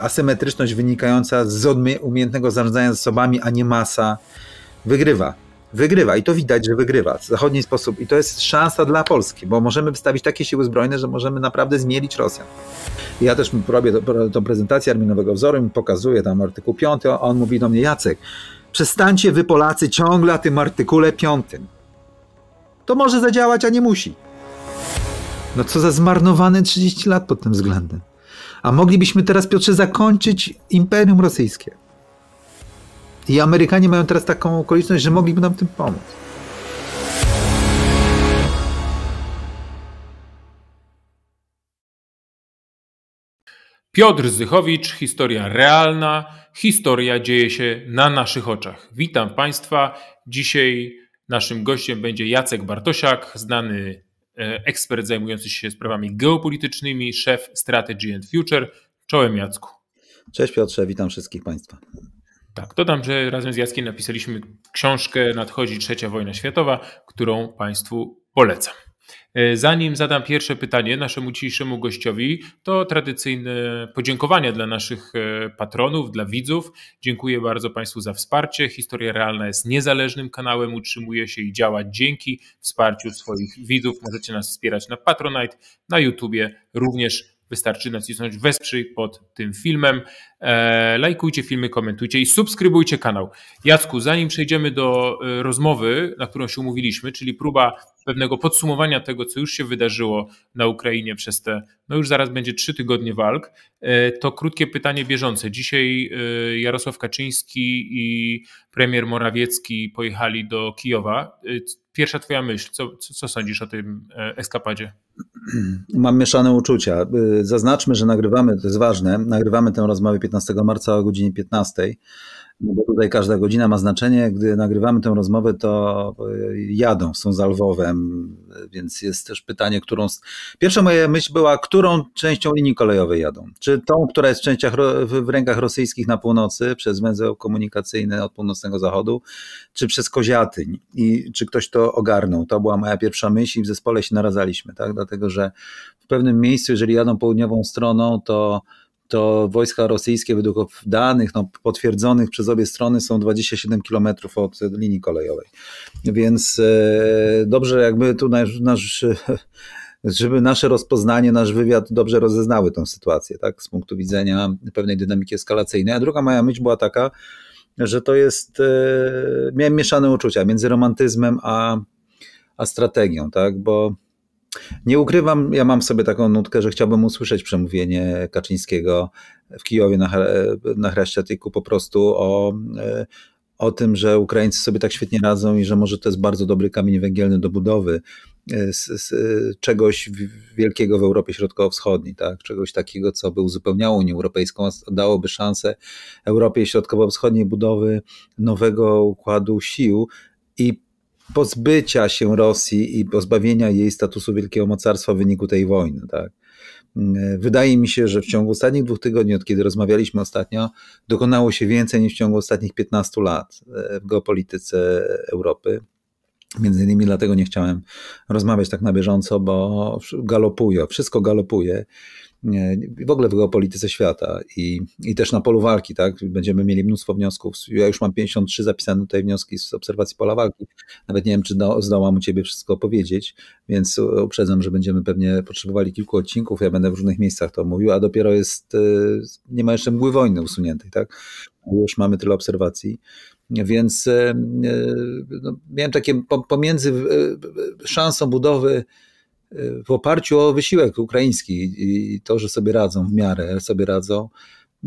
asymetryczność wynikająca z umiejętnego zarządzania zasobami, a nie masa, wygrywa. Wygrywa i to widać, że wygrywa w zachodni sposób. I to jest szansa dla Polski, bo możemy wystawić takie siły zbrojne, że możemy naprawdę zmielić Rosjan. ja też robię tą prezentację arminowego wzoru, mi pokazuję tam artykuł 5, a on mówi do mnie, Jacek, przestańcie wy Polacy ciągle o tym artykule 5. To może zadziałać, a nie musi. No co za zmarnowane 30 lat pod tym względem. A moglibyśmy teraz, Piotrze, zakończyć Imperium Rosyjskie. I Amerykanie mają teraz taką okoliczność, że mogliby nam tym pomóc. Piotr Zychowicz, historia realna, historia dzieje się na naszych oczach. Witam Państwa. Dzisiaj naszym gościem będzie Jacek Bartosiak, znany E, ekspert zajmujący się sprawami geopolitycznymi, szef Strategy and Future. Czołem Jacku. Cześć Piotrze, witam wszystkich Państwa. Tak, dodam, że razem z Jackiem napisaliśmy książkę Nadchodzi Trzecia Wojna Światowa, którą Państwu polecam. E, zanim zadam pierwsze pytanie naszemu dzisiejszemu gościowi, to tradycyjne podziękowania dla naszych e, patronów, dla widzów. Dziękuję bardzo Państwu za wsparcie. Historia Realna jest niezależnym kanałem, utrzymuje się i działa dzięki wsparciu swoich widzów. Możecie nas wspierać na Patronite, na YouTubie, również Wystarczy nacisnąć wesprzyj pod tym filmem. E, lajkujcie filmy, komentujcie i subskrybujcie kanał. Jacku, zanim przejdziemy do e, rozmowy, na którą się umówiliśmy, czyli próba pewnego podsumowania tego, co już się wydarzyło na Ukrainie przez te, no już zaraz będzie trzy tygodnie walk, e, to krótkie pytanie bieżące. Dzisiaj Jarosław Kaczyński i premier Morawiecki pojechali do Kijowa. Pierwsza twoja myśl, co, co sądzisz o tym eskapadzie? Mam mieszane uczucia. Y, zaznaczmy, że nagrywamy, to jest ważne, nagrywamy tę rozmowę 15 marca o godzinie 15. No bo tutaj każda godzina ma znaczenie. Gdy nagrywamy tę rozmowę, to y, jadą, są za Lwowem, więc jest też pytanie, którą. Pierwsza moja myśl była, którą częścią linii kolejowej jadą? Czy tą, która jest w, częściach, w rękach rosyjskich na północy, przez węzeł komunikacyjny od północnego zachodu, czy przez Koziatyń? I czy ktoś to ogarnął? To była moja pierwsza myśl i w zespole się narazaliśmy, tak? dlatego że w pewnym miejscu, jeżeli jadą południową stroną, to to wojska rosyjskie według danych no, potwierdzonych przez obie strony są 27 km od linii kolejowej. Więc e, dobrze jakby tu nasz, nasz żeby nasze rozpoznanie, nasz wywiad dobrze rozeznały tę sytuację, tak, z punktu widzenia pewnej dynamiki eskalacyjnej. A druga moja myśl była taka, że to jest, e, miałem mieszane uczucia między romantyzmem a, a strategią, tak, bo nie ukrywam, ja mam sobie taką nutkę, że chciałbym usłyszeć przemówienie Kaczyńskiego w Kijowie na, na Hraściatyku po prostu o, e, o tym, że Ukraińcy sobie tak świetnie radzą i że może to jest bardzo dobry kamień węgielny do budowy z, e, z e, czegoś wielkiego w Europie Środkowo-Wschodniej, tak? czegoś takiego, co by uzupełniało Unię Europejską, dałoby szansę Europie Środkowo-Wschodniej budowy nowego układu sił i pozbycia się Rosji i pozbawienia jej statusu wielkiego mocarstwa w wyniku tej wojny. Tak? Wydaje mi się, że w ciągu ostatnich dwóch tygodni, od kiedy rozmawialiśmy ostatnio, dokonało się więcej niż w ciągu ostatnich 15 lat e, w geopolityce Europy. Między innymi dlatego nie chciałem rozmawiać tak na bieżąco, bo galopuje, wszystko galopuje w ogóle w geopolityce świata i, i też na polu walki, tak? Będziemy mieli mnóstwo wniosków. Ja już mam 53 zapisane tutaj wnioski z obserwacji pola walki. Nawet nie wiem, czy do, zdołam u ciebie wszystko opowiedzieć, więc uprzedzam, że będziemy pewnie potrzebowali kilku odcinków. Ja będę w różnych miejscach to mówił, a dopiero jest, e, nie ma jeszcze mgły wojny usuniętej, tak? Już mamy tyle obserwacji. Więc e, e, no, miałem takie pomiędzy szansą budowy w oparciu o wysiłek ukraiński i to, że sobie radzą w miarę, sobie radzą,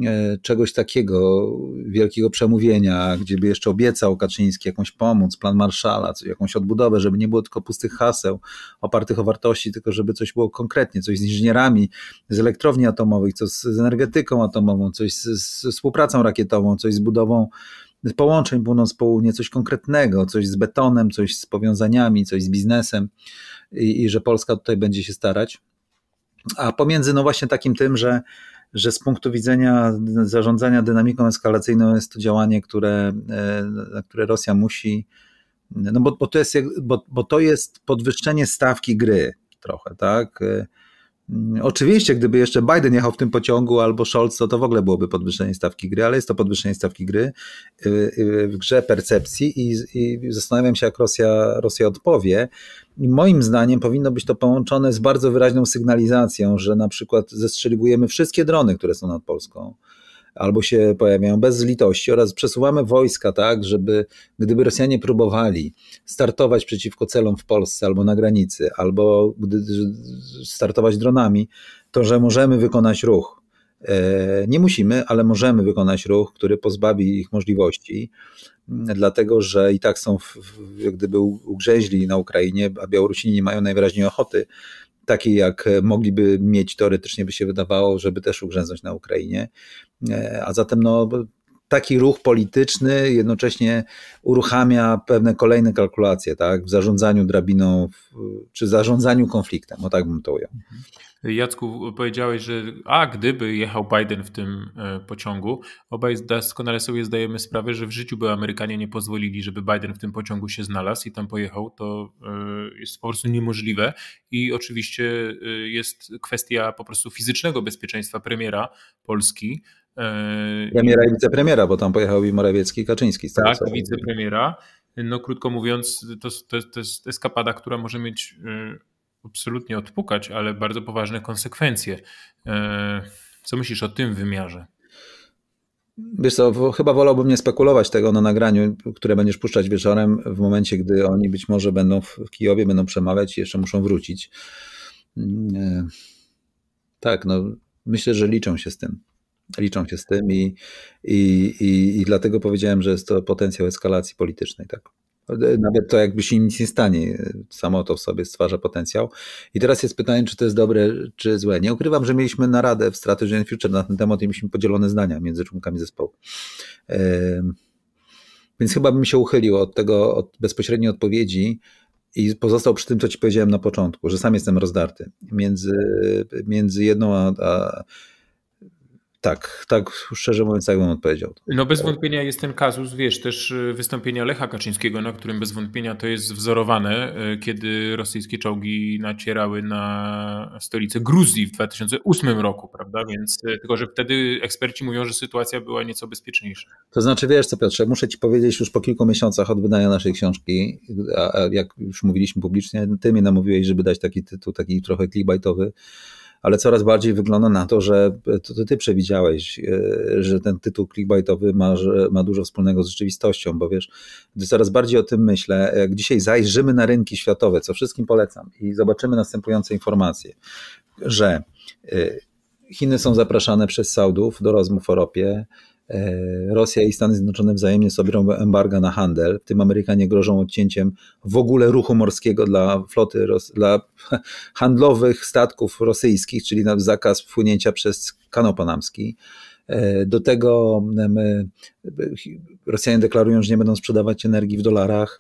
e, czegoś takiego, wielkiego przemówienia, gdzie by jeszcze obiecał Kaczyński jakąś pomoc, plan Marszala, jakąś odbudowę, żeby nie było tylko pustych haseł opartych o wartości, tylko żeby coś było konkretnie, coś z inżynierami, z elektrowni atomowych, coś z energetyką atomową, coś z, z współpracą rakietową, coś z budową połączeń północ-południe, coś konkretnego, coś z betonem, coś z powiązaniami, coś z biznesem i, i że Polska tutaj będzie się starać. A pomiędzy, no właśnie takim tym, że że z punktu widzenia zarządzania dynamiką eskalacyjną jest to działanie, które, e, na które Rosja musi, no bo, bo, to jest, bo, bo to jest podwyższenie stawki gry trochę, tak? E, Mm, oczywiście, gdyby jeszcze Biden jechał w tym pociągu albo Scholz, to, to w ogóle byłoby podwyższenie stawki gry, ale jest to podwyższenie stawki gry y, y, w grze percepcji i, i zastanawiam się, jak Rosja, Rosja odpowie. I moim zdaniem powinno być to połączone z bardzo wyraźną sygnalizacją, że na przykład zestrzeliwujemy wszystkie drony, które są nad Polską albo się pojawiają bez litości oraz przesuwamy wojska tak, żeby gdyby Rosjanie próbowali startować przeciwko celom w Polsce albo na granicy, albo gdy, startować dronami, to że możemy wykonać ruch. E, nie musimy, ale możemy wykonać ruch, który pozbawi ich możliwości, dlatego że i tak są, w, w, jak gdyby ugrzęźli na Ukrainie, a Białorusini nie mają najwyraźniej ochoty takiej, jak e, mogliby mieć teoretycznie, by się wydawało, żeby też ugrzęznąć na Ukrainie. E, a zatem no, taki ruch polityczny jednocześnie uruchamia pewne kolejne kalkulacje tak, w zarządzaniu drabiną czy zarządzaniu konfliktem. O tak bym to ujął. Mhm. Jacku, powiedziałeś, że a gdyby jechał Biden w tym e, pociągu, obaj doskonale sobie zdajemy sprawę, że w życiu by Amerykanie nie pozwolili, żeby Biden w tym pociągu się znalazł i tam pojechał. To e, jest po prostu niemożliwe. I oczywiście e, jest kwestia po prostu fizycznego bezpieczeństwa premiera Polski. E, Premiera i wicepremiera, bo tam pojechał i Morawiecki i Kaczyński. Tak, co? wicepremiera. No krótko mówiąc, to, to, to jest eskapada, która może mieć e, absolutnie odpukać, ale bardzo poważne konsekwencje. E, co myślisz o tym wymiarze? Wiesz co, chyba wolałbym nie spekulować tego na nagraniu, które będziesz puszczać wieczorem, w momencie, gdy oni być może będą w Kijowie, będą przemawiać i jeszcze muszą wrócić. Mm, tak, no myślę, że liczą się z tym liczą się z tym i, i, i, i dlatego powiedziałem, że jest to potencjał eskalacji politycznej. Tak? Nawet to jakby się nic nie stanie, samo to w sobie stwarza potencjał. I teraz jest pytanie, czy to jest dobre, czy złe. Nie ukrywam, że mieliśmy naradę w Strategy and Future na ten temat i mieliśmy podzielone zdania między członkami zespołu. Więc chyba bym się uchylił od tego od bezpośredniej odpowiedzi i pozostał przy tym, co ci powiedziałem na początku, że sam jestem rozdarty między, między jedną a, a tak, tak, szczerze mówiąc, tak bym odpowiedział. No bez wątpienia jest ten kazus, wiesz, też y, wystąpienia Lecha Kaczyńskiego, na którym bez wątpienia to jest wzorowane, y, kiedy rosyjskie czołgi nacierały na stolicę Gruzji w 2008 roku, prawda? Więc y, tylko, że wtedy eksperci mówią, że sytuacja była nieco bezpieczniejsza. To znaczy, wiesz co Piotrze, muszę ci powiedzieć już po kilku miesiącach od wydania naszej książki, a jak już mówiliśmy publicznie, ty mnie namówiłeś, żeby dać taki tytuł, taki trochę clickbaitowy, ale coraz bardziej wygląda na to, że e, to, to ty przewidziałeś, e, że ten tytuł clickbaitowy ma, ma dużo wspólnego z rzeczywistością, bo wiesz, gdy coraz bardziej o tym myślę, jak dzisiaj zajrzymy na rynki światowe, co wszystkim polecam, i zobaczymy następujące informacje, że e, Chiny są zapraszane przez Saudów do rozmów o ropie, E, Rosja i Stany Zjednoczone wzajemnie sobie robią embarga na handel. W tym Amerykanie grożą odcięciem w ogóle ruchu morskiego dla floty, dla handlowych statków rosyjskich, czyli na zakaz wpłynięcia przez kanał panamski. E, do tego e, Rosjanie deklarują, że nie będą sprzedawać energii w dolarach.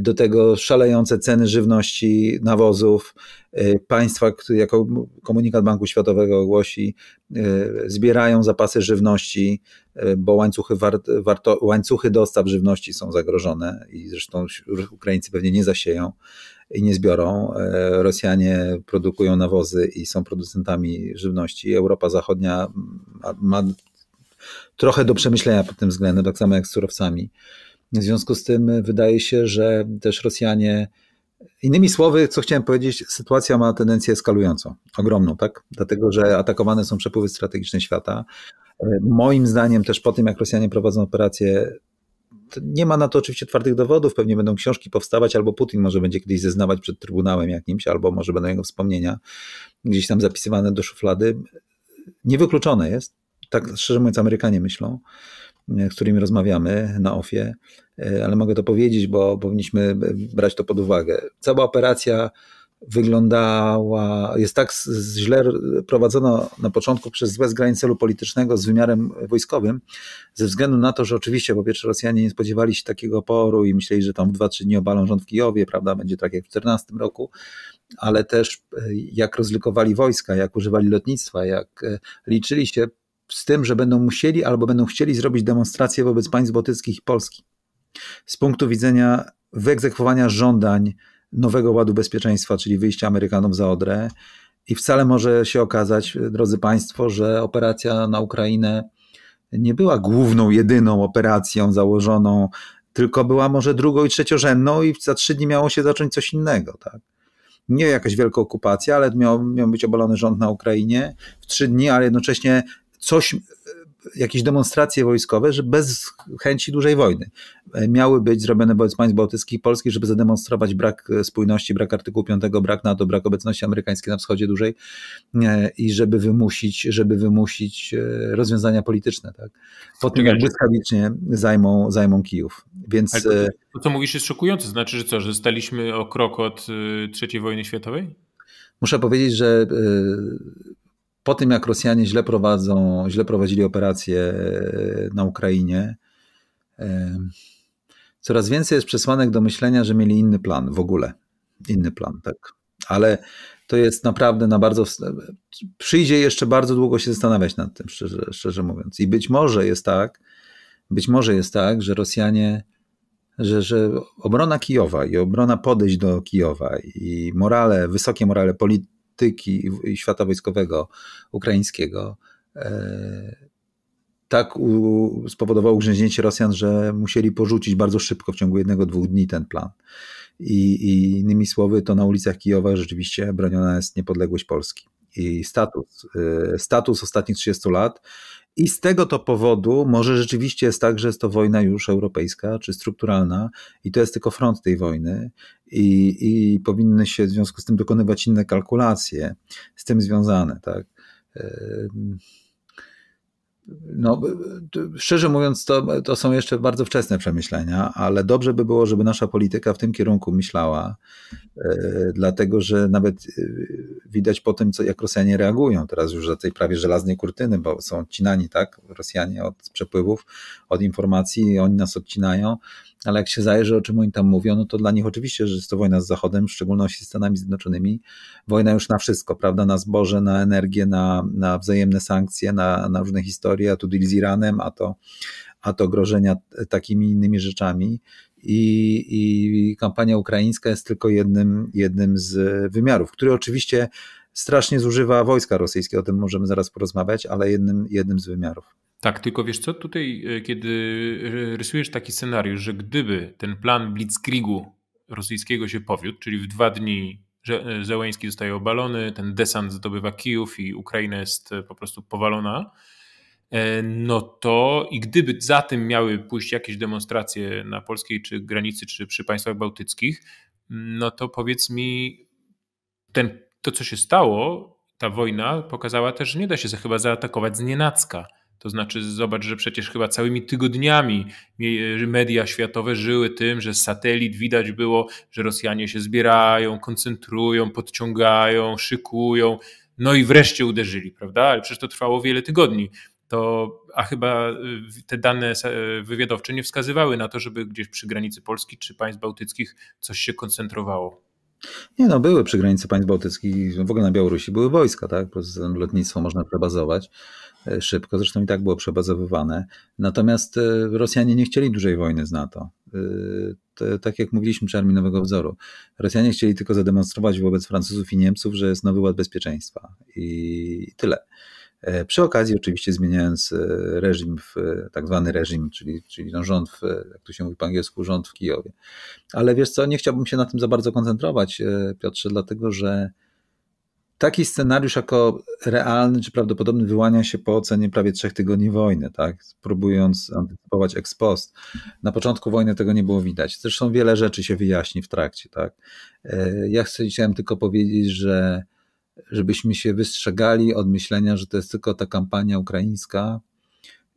Do tego szalejące ceny żywności, nawozów. Państwa, jako komunikat Banku Światowego ogłosi, zbierają zapasy żywności E, bo łańcuchy, wart, warto, łańcuchy dostaw żywności są zagrożone i zresztą Ukraińcy pewnie nie zasieją i nie zbiorą. E, Rosjanie produkują nawozy i są producentami żywności. Europa Zachodnia ma trochę do przemyślenia pod tym względem, tak samo jak z surowcami. W związku z tym wydaje się, że też Rosjanie. Innymi słowy, co chciałem powiedzieć, sytuacja ma tendencję eskalującą, ogromną, tak? Dlatego, że atakowane są przepływy strategiczne świata. Moim zdaniem też po tym, jak Rosjanie prowadzą operację, nie ma na to oczywiście twardych dowodów, pewnie będą książki powstawać, albo Putin może będzie kiedyś zeznawać przed Trybunałem jakimś, albo może będą jego wspomnienia gdzieś tam zapisywane do szuflady. Niewykluczone jest, tak szczerze mówiąc Amerykanie myślą, z którymi rozmawiamy na OFIE, ale mogę to powiedzieć, bo powinniśmy brać to pod uwagę. Cała operacja wyglądała, jest tak źle prowadzona na początku przez złe zgranie celu politycznego z wymiarem wojskowym, ze względu na to, że oczywiście po pierwsze Rosjanie nie spodziewali się takiego oporu i myśleli, że tam w 2-3 dni obalą rząd w Kijowie, prawda, będzie tak jak w 14 roku, ale też e, jak rozlokowali wojska, jak używali lotnictwa, jak e, liczyli się z tym, że będą musieli albo będą chcieli zrobić demonstrację, wobec państw bałtyckich i Polski. Z punktu widzenia wyegzekwowania żądań nowego ładu bezpieczeństwa, czyli wyjścia Amerykanom za Odrę. I wcale może się okazać, drodzy Państwo, że operacja na Ukrainę nie była główną, jedyną operacją założoną, tylko była może drugą i trzeciorzędną, i za trzy dni miało się zacząć coś innego. Tak? Nie jakaś wielka okupacja, ale miał, miał być obalony rząd na Ukrainie w trzy dni, ale jednocześnie coś jakieś demonstracje wojskowe, że bez chęci dużej wojny e, miały być zrobione wobec państw bałtyckich i Polski, żeby zademonstrować brak e, spójności, brak artykułu 5, brak NATO, brak obecności amerykańskiej na wschodzie dużej e, i żeby wymusić, żeby wymusić rozwiązania polityczne. Tak? Po tym, jak błyskawicznie zajmą, zajmą Kijów. Więc... To, to, co mówisz jest szokujące, znaczy, że co, że staliśmy o krok od III wojny światowej? Muszę powiedzieć, że po tym, jak Rosjanie źle prowadzą, źle prowadzili operacje e, na Ukrainie, e, coraz więcej jest przesłanek do myślenia, że mieli inny plan w ogóle. Inny plan, tak. Ale to jest naprawdę na bardzo. Przyjdzie jeszcze bardzo długo się zastanawiać nad tym, szczerze, szczerze mówiąc. I być może jest tak, być może jest tak, że Rosjanie, że, że obrona Kijowa i obrona podejść do Kijowa i morale, wysokie morale polityczne, polityki i świata wojskowego ukraińskiego e, tak spowodowało ugrzęźnięcie Rosjan, że musieli porzucić bardzo szybko, w ciągu jednego, dwóch dni ten plan. I, I, innymi słowy, to na ulicach Kijowa rzeczywiście broniona jest niepodległość Polski. I status, e, status ostatnich 30 lat i z tego to powodu może rzeczywiście jest tak, że jest to wojna już europejska czy strukturalna i to jest tylko front tej wojny i, i powinny się w związku z tym dokonywać inne kalkulacje z tym związane. Tak? no, szczerze mówiąc, to, to są jeszcze bardzo wczesne przemyślenia, ale dobrze by było, żeby nasza polityka w tym kierunku myślała, e, dlatego że nawet e, widać po tym, co, jak Rosjanie reagują teraz już za tej prawie żelaznej kurtyny, bo są odcinani, tak, Rosjanie od przepływów, od informacji, oni nas odcinają ale jak się zajrzy, o czym oni tam mówią, no to dla nich oczywiście, że jest to wojna z Zachodem, w szczególności z Stanami Zjednoczonymi, wojna już na wszystko, prawda, na zboże, na energię, na, na wzajemne sankcje, na, na różne historie, a tu deal z Iranem, a to, a to grożenia takimi innymi rzeczami. I, I, kampania ukraińska jest tylko jednym, jednym z wymiarów, który oczywiście strasznie zużywa wojska rosyjskie, o tym możemy zaraz porozmawiać, ale jednym, jednym z wymiarów. Tak, tylko wiesz co, tutaj e, kiedy e, rysujesz taki scenariusz, że gdyby ten plan blitzkriegu rosyjskiego się powiódł, czyli w dwa dni e, Zełeński zostaje obalony, ten desant zdobywa Kijów i Ukraina jest po prostu powalona, no to i gdyby za tym miały pójść jakieś demonstracje na polskiej czy granicy, czy przy państwach bałtyckich, no to powiedz mi, ten, to co się stało, ta wojna pokazała też, że nie da się chyba zaatakować z nienacka to znaczy, zobacz, że przecież chyba całymi tygodniami media światowe żyły tym, że z satelit widać było, że Rosjanie się zbierają, koncentrują, podciągają, szykują. No i wreszcie uderzyli, prawda? Ale przecież to trwało wiele tygodni. To, a chyba y, te dane y, wywiadowcze nie wskazywały na to, żeby gdzieś przy granicy Polski czy państw bałtyckich coś się koncentrowało. Nie no, były przy granicy państw bałtyckich, w ogóle na Białorusi były wojska, tak? Poza lotnictwo można przebazować e, szybko, zresztą i tak było przebazowywane. Natomiast e, Rosjanie nie chcieli dużej wojny z NATO. E, tak jak mówiliśmy przy Armii Nowego Wzoru. Rosjanie chcieli tylko zademonstrować wobec Francuzów i Niemców, że jest nowy ład bezpieczeństwa i tyle. E, przy okazji oczywiście zmieniając e, reżim, w, tak zwany reżim, czyli, czyli no rząd, w, jak tu się mówi po angielsku, rząd w Kijowie. Ale wiesz co, nie chciałbym się na tym za bardzo koncentrować, e, Piotrze, dlatego że taki scenariusz jako realny czy prawdopodobny wyłania się po ocenie prawie trzech tygodni wojny, tak? próbując antycypować ex post. Na początku wojny tego nie było widać. Zresztą wiele rzeczy się wyjaśni w trakcie. Tak? Ja chciałem tylko powiedzieć, że żebyśmy się wystrzegali od myślenia, że to jest tylko ta kampania ukraińska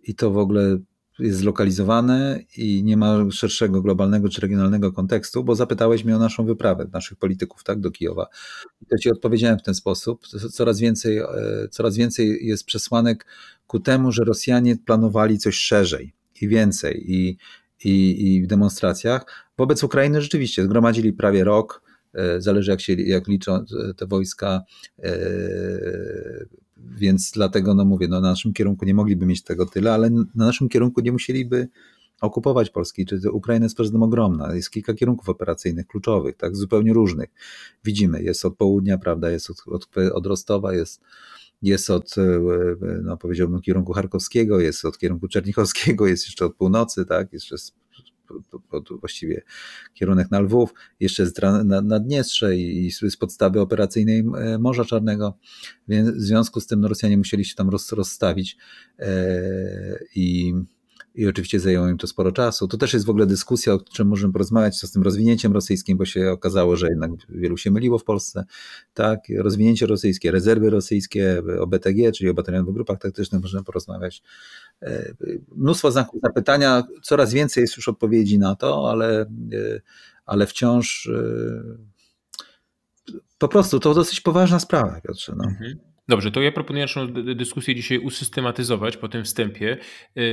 i to w ogóle jest zlokalizowane i nie ma szerszego globalnego czy regionalnego kontekstu, bo zapytałeś mnie o naszą wyprawę, naszych polityków, tak, do Kijowa. I to ci odpowiedziałem w ten sposób. Coraz więcej, e, coraz więcej jest przesłanek ku temu, że Rosjanie planowali coś szerzej i więcej i, i, i w demonstracjach. Wobec Ukrainy rzeczywiście zgromadzili prawie rok, E, zależy jak się jak liczą e, te wojska, e, więc dlatego no mówię, no na naszym kierunku nie mogliby mieć tego tyle, ale na naszym kierunku nie musieliby okupować Polski, czy Ukraina jest przed ogromna. Jest kilka kierunków operacyjnych kluczowych, tak, zupełnie różnych. Widzimy, jest od południa, prawda, jest od, od, od Rostowa, jest, jest od, no powiedziałbym, kierunku charkowskiego, jest od kierunku czernichowskiego, jest jeszcze od północy, tak, jeszcze z pod właściwie kierunek na Lwów, jeszcze na Naddniestrze i z podstawy operacyjnej e, Morza Czarnego, więc w związku z tym no, Rosjanie musieli się tam roz, rozstawić e, i i oczywiście zajęło im to sporo czasu. To też jest w ogóle dyskusja, o czym możemy porozmawiać, co z tym rozwinięciem rosyjskim, bo się okazało, że jednak wielu się myliło w Polsce. Tak, rozwinięcie rosyjskie, rezerwy rosyjskie, o BTG, czyli o batalionowych grupach taktycznych możemy porozmawiać. E, mnóstwo znaków zapytania, coraz więcej jest już odpowiedzi na to, ale, e, ale wciąż e, po prostu to dosyć poważna sprawa, Piotrze. No. Mhm. Dobrze, to ja proponuję naszą dyskusję dzisiaj usystematyzować po tym wstępie. Yy,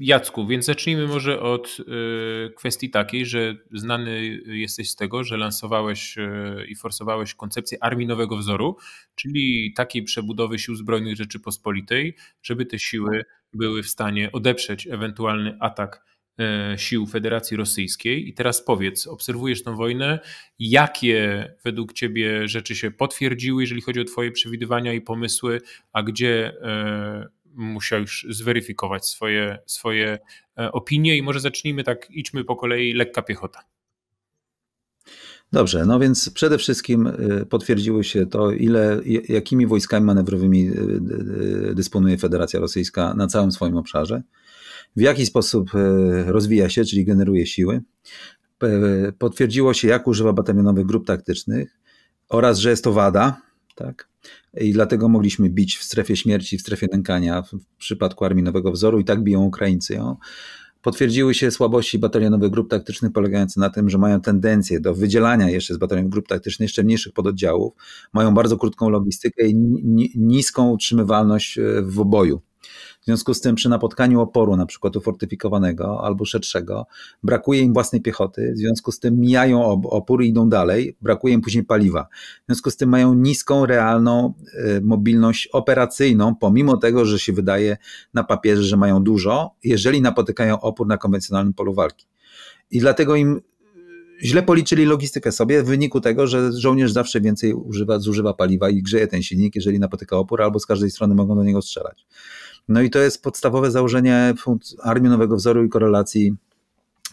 Jacku, więc zacznijmy może od yy, kwestii takiej, że znany jesteś z tego, że lansowałeś yy, i forsowałeś koncepcję armii nowego wzoru, czyli takiej przebudowy sił zbrojnych Rzeczypospolitej, żeby te siły były w stanie odeprzeć ewentualny atak E, sił Federacji Rosyjskiej. I teraz powiedz, obserwujesz tę wojnę, jakie według Ciebie rzeczy się potwierdziły, jeżeli chodzi o Twoje przewidywania i pomysły, a gdzie e, musiałeś zweryfikować swoje, swoje e, opinie? I może zacznijmy tak, idźmy po kolei, lekka piechota. Dobrze, no więc przede wszystkim potwierdziły się to, ile, jakimi wojskami manewrowymi dysponuje Federacja Rosyjska na całym swoim obszarze w jaki sposób e, rozwija się, czyli generuje siły. E, potwierdziło się, jak używa batalionowych grup taktycznych oraz, że jest to wada, tak? I dlatego mogliśmy bić w strefie śmierci, w strefie nękania w przypadku armii Nowego Wzoru i tak biją Ukraińcy ją. Potwierdziły się słabości batalionowych grup taktycznych polegające na tym, że mają tendencję do wydzielania jeszcze z batalionów grup taktycznych jeszcze mniejszych pododdziałów, mają bardzo krótką logistykę i niską utrzymywalność e, w oboju. W związku z tym przy napotkaniu oporu, na przykład ufortyfikowanego albo szerszego, brakuje im własnej piechoty, w związku z tym mijają opór i idą dalej, brakuje im później paliwa. W związku z tym mają niską, realną y, mobilność operacyjną, pomimo tego, że się wydaje na papierze, że mają dużo, jeżeli napotykają opór na konwencjonalnym polu walki. I dlatego im y, źle policzyli logistykę sobie w wyniku tego, że żołnierz zawsze więcej używa, zużywa paliwa i grzeje ten silnik, jeżeli napotyka opór, albo z każdej strony mogą do niego strzelać. No i to jest podstawowe założenie armii nowego wzoru i korelacji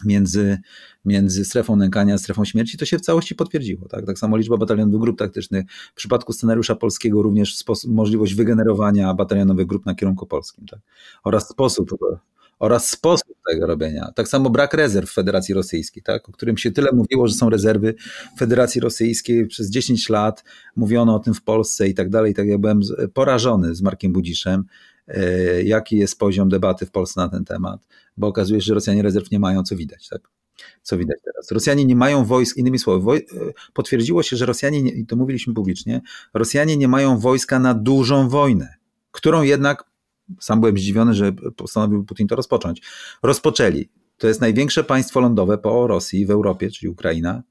między, między strefą nękania a strefą śmierci, to się w całości potwierdziło. Tak, tak samo liczba batalionów grup taktycznych. W przypadku scenariusza polskiego również sposób, wygenerowania batalionowych grup na kierunku polskim. Tak? Oraz sposób oraz sposób tego robienia. Tak samo brak rezerw w Federacji Rosyjskiej, tak? o którym się tyle mówiło, że są rezerwy w Federacji Rosyjskiej. Przez 10 lat mówiono o tym w Polsce i tak dalej. Tak ja byłem porażony z Markiem Budziszem, E, jaki jest poziom debaty w Polsce na ten temat, bo okazuje się, że Rosjanie rezerw nie mają, co widać, tak? Co widać teraz? Rosjanie nie mają wojsk, innymi słowy, woj... E, potwierdziło się, że Rosjanie, nie, i to mówiliśmy publicznie, Rosjanie nie mają wojska na dużą wojnę, którą jednak, sam byłem zdziwiony, że postanowił Putin to rozpocząć, rozpoczęli. To jest największe państwo lądowe po Rosji w Europie, czyli Ukraina,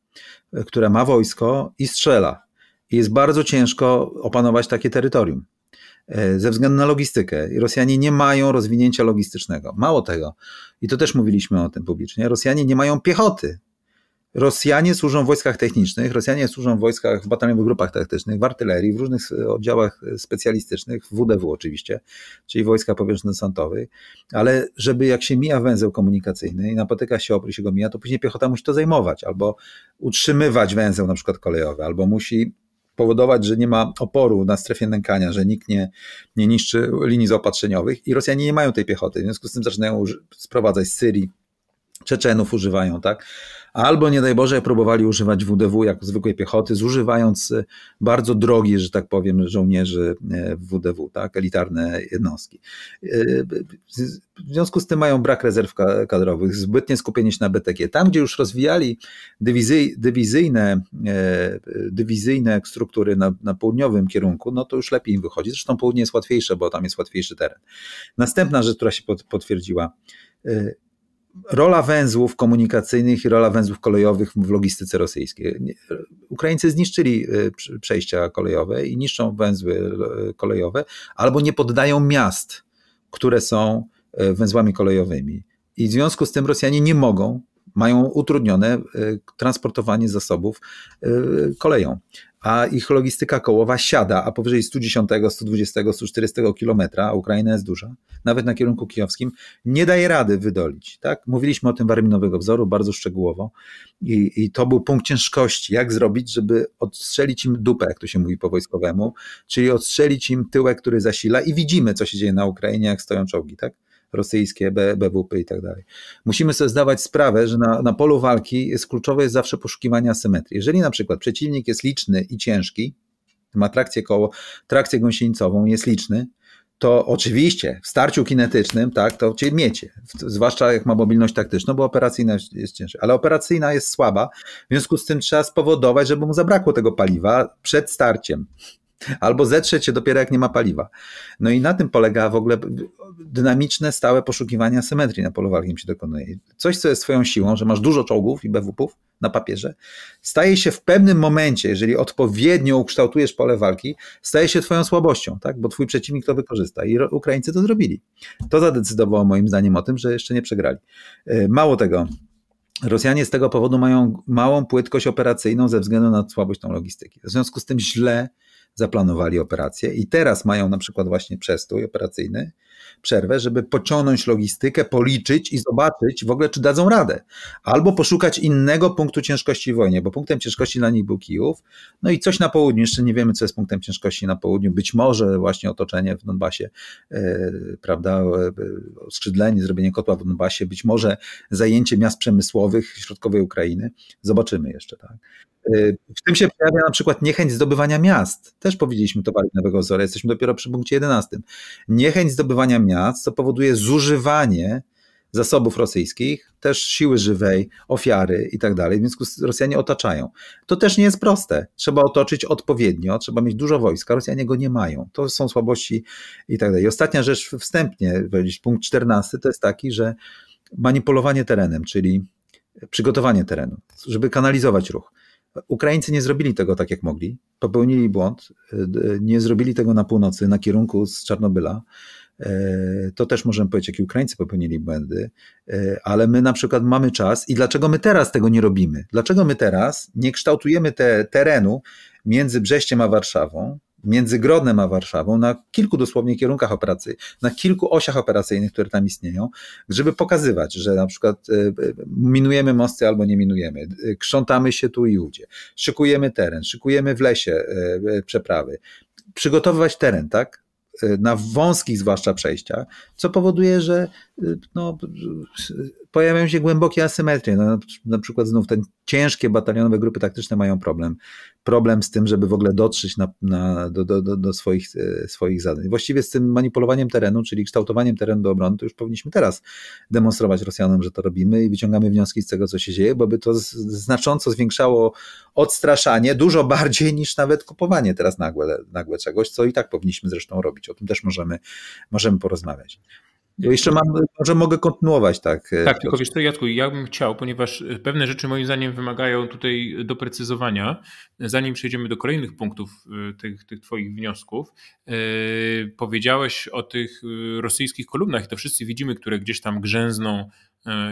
e, które ma wojsko i strzela. I jest bardzo ciężko opanować takie terytorium. E, ze względu na logistykę. Rosjanie nie mają rozwinięcia logistycznego. Mało tego, i to też mówiliśmy o tym publicznie, Rosjanie nie mają piechoty. Rosjanie służą w wojskach technicznych, Rosjanie służą w wojskach, w batalionowych grupach taktycznych, w artylerii, w różnych oddziałach e, specjalistycznych, w WDW oczywiście, czyli wojska powietrzno-desantowych, ale żeby jak się mija węzeł komunikacyjny i napotyka się opór i się go mija, to później piechota musi to zajmować, albo utrzymywać węzeł na przykład kolejowy, albo musi powodować, że nie ma oporu na strefie nękania, że nikt nie, nie niszczy linii zaopatrzeniowych i Rosjanie nie mają tej piechoty, w związku z tym zaczynają sprowadzać z Syrii, Czeczenów używają, tak? albo nie daj Boże próbowali używać WDW jako zwykłej piechoty, zużywając y, bardzo drogie, że tak powiem, żołnierzy WDW, e, tak, elitarne jednostki. E, w związku z tym mają brak rezerw kadrowych, zbytnie skupienie się na BTG. Tam, gdzie już rozwijali dywizyj, dywizyjne, e, dywizyjne struktury na, na południowym kierunku, no to już lepiej im wychodzi. Zresztą południe jest łatwiejsze, bo tam jest łatwiejszy teren. Następna rzecz, która się potwierdziła, rola węzłów komunikacyjnych i rola węzłów kolejowych w logistyce rosyjskiej. Ukraińcy zniszczyli y, przejścia kolejowe i niszczą węzły y, kolejowe, albo nie poddają miast, które są y, węzłami kolejowymi. I w związku z tym Rosjanie nie mogą, mają utrudnione transportowanie zasobów koleją a ich logistyka kołowa siada, a powyżej 110, 120, 140 kilometra, a Ukraina jest duża, nawet na kierunku kijowskim, nie daje rady wydolić. Tak? Mówiliśmy o tym warminowego wzoru bardzo szczegółowo i, i to był punkt ciężkości, jak zrobić, żeby odstrzelić im dupę, jak to się mówi po wojskowemu, czyli odstrzelić im tyłek, który zasila i widzimy, co się dzieje na Ukrainie, jak stoją czołgi. Tak? rosyjskie, BWP i tak dalej. Musimy sobie zdawać sprawę, że na, na polu walki jest kluczowe jest zawsze poszukiwanie asymetrii. Jeżeli na przykład przeciwnik jest liczny i ciężki, ma trakcję koło, trakcję gąsienicową, jest liczny, to oczywiście w starciu kinetycznym, tak, to cię miecie, zwłaszcza jak ma mobilność taktyczną, bo operacyjna jest cięższa, ale operacyjna jest słaba, w związku z tym trzeba spowodować, żeby mu zabrakło tego paliwa przed starciem. Albo zetrzeć się dopiero jak nie ma paliwa. No i na tym polega w ogóle dynamiczne, stałe poszukiwanie symetrii na polu walki się dokonuje. Coś, co jest swoją siłą, że masz dużo czołgów i BWP-ów na papierze, staje się w pewnym momencie, jeżeli odpowiednio ukształtujesz pole walki, staje się twoją słabością, tak? bo twój przeciwnik to wykorzysta i Ukraińcy to zrobili. To zadecydowało moim zdaniem o tym, że jeszcze nie przegrali. E, mało tego, Rosjanie z tego powodu mają małą płytkość operacyjną ze względu na słabość tą logistyki. W związku z tym źle zaplanowali operację i teraz mają na przykład właśnie przestój operacyjny, przerwę, żeby pociągnąć logistykę, policzyć i zobaczyć w ogóle, czy dadzą radę. Albo poszukać innego punktu ciężkości w wojnie, bo punktem ciężkości dla nich był Kijów, no i coś na południu, jeszcze nie wiemy, co jest punktem ciężkości na południu, być może właśnie otoczenie w Donbasie, yy, prawda, e, skrzydlenie, zrobienie kotła w Donbasie, być może zajęcie miast przemysłowych środkowej Ukrainy, zobaczymy jeszcze, tak. E, w tym się pojawia na przykład niechęć zdobywania miast. Też powiedzieliśmy to nowego zoru. jesteśmy dopiero przy punkcie 11. Niechęć zdobywania miast, co powoduje zużywanie zasobów rosyjskich, też siły żywej, ofiary i tak dalej. W związku z Rosjanie otaczają. To też nie jest proste. Trzeba otoczyć odpowiednio, trzeba mieć dużo wojska. Rosjanie go nie mają. To są słabości i tak dalej. I ostatnia rzecz wstępnie, punkt 14, to jest taki, że manipulowanie terenem, czyli przygotowanie terenu, żeby kanalizować ruch. Ukraińcy nie zrobili tego tak, jak mogli. Popełnili błąd, nie zrobili tego na północy, na kierunku z Czarnobyla. E, to też możemy powiedzieć, że Ukraińcy popełnili błędy, e, ale my na przykład mamy czas i dlaczego my teraz tego nie robimy? Dlaczego my teraz nie kształtujemy te terenu między Brześciem a Warszawą, między Grodnem a Warszawą, na kilku dosłownie kierunkach operacji, na kilku osiach operacyjnych, które tam istnieją, żeby pokazywać, że na przykład e, e, minujemy mosty albo nie minujemy, e, krzątamy się tu i ówdzie, szykujemy teren, szykujemy w lesie przeprawy, przygotowywać teren, tak? Na wąskich zwłaszcza przejściach, co powoduje, że no, pojawiają się głębokie asymetrie. No, na przykład znów te ciężkie batalionowe grupy taktyczne mają problem. Problem z tym, żeby w ogóle dotrzeć na, na, do, do, do, swoich, e, swoich zadań. Właściwie z tym manipulowaniem terenu, czyli kształtowaniem terenu do obrony, to już powinniśmy teraz demonstrować Rosjanom, że to robimy i wyciągamy wnioski z tego, co się dzieje, bo by to znacząco zwiększało odstraszanie dużo bardziej niż nawet kupowanie teraz nagłe, nagłe czegoś, co i tak powinniśmy zresztą robić. O tym też możemy, możemy porozmawiać jeszcze mam, może mogę kontynuować, tak? E, tak, tylko wiesz to Jacku, ja bym chciał, ponieważ e, pewne rzeczy moim zdaniem wymagają tutaj doprecyzowania, zanim przejdziemy do kolejnych punktów e, tych, tych twoich wniosków. Powiedziałeś o tych rosyjskich kolumnach i to wszyscy widzimy, które gdzieś tam grzęzną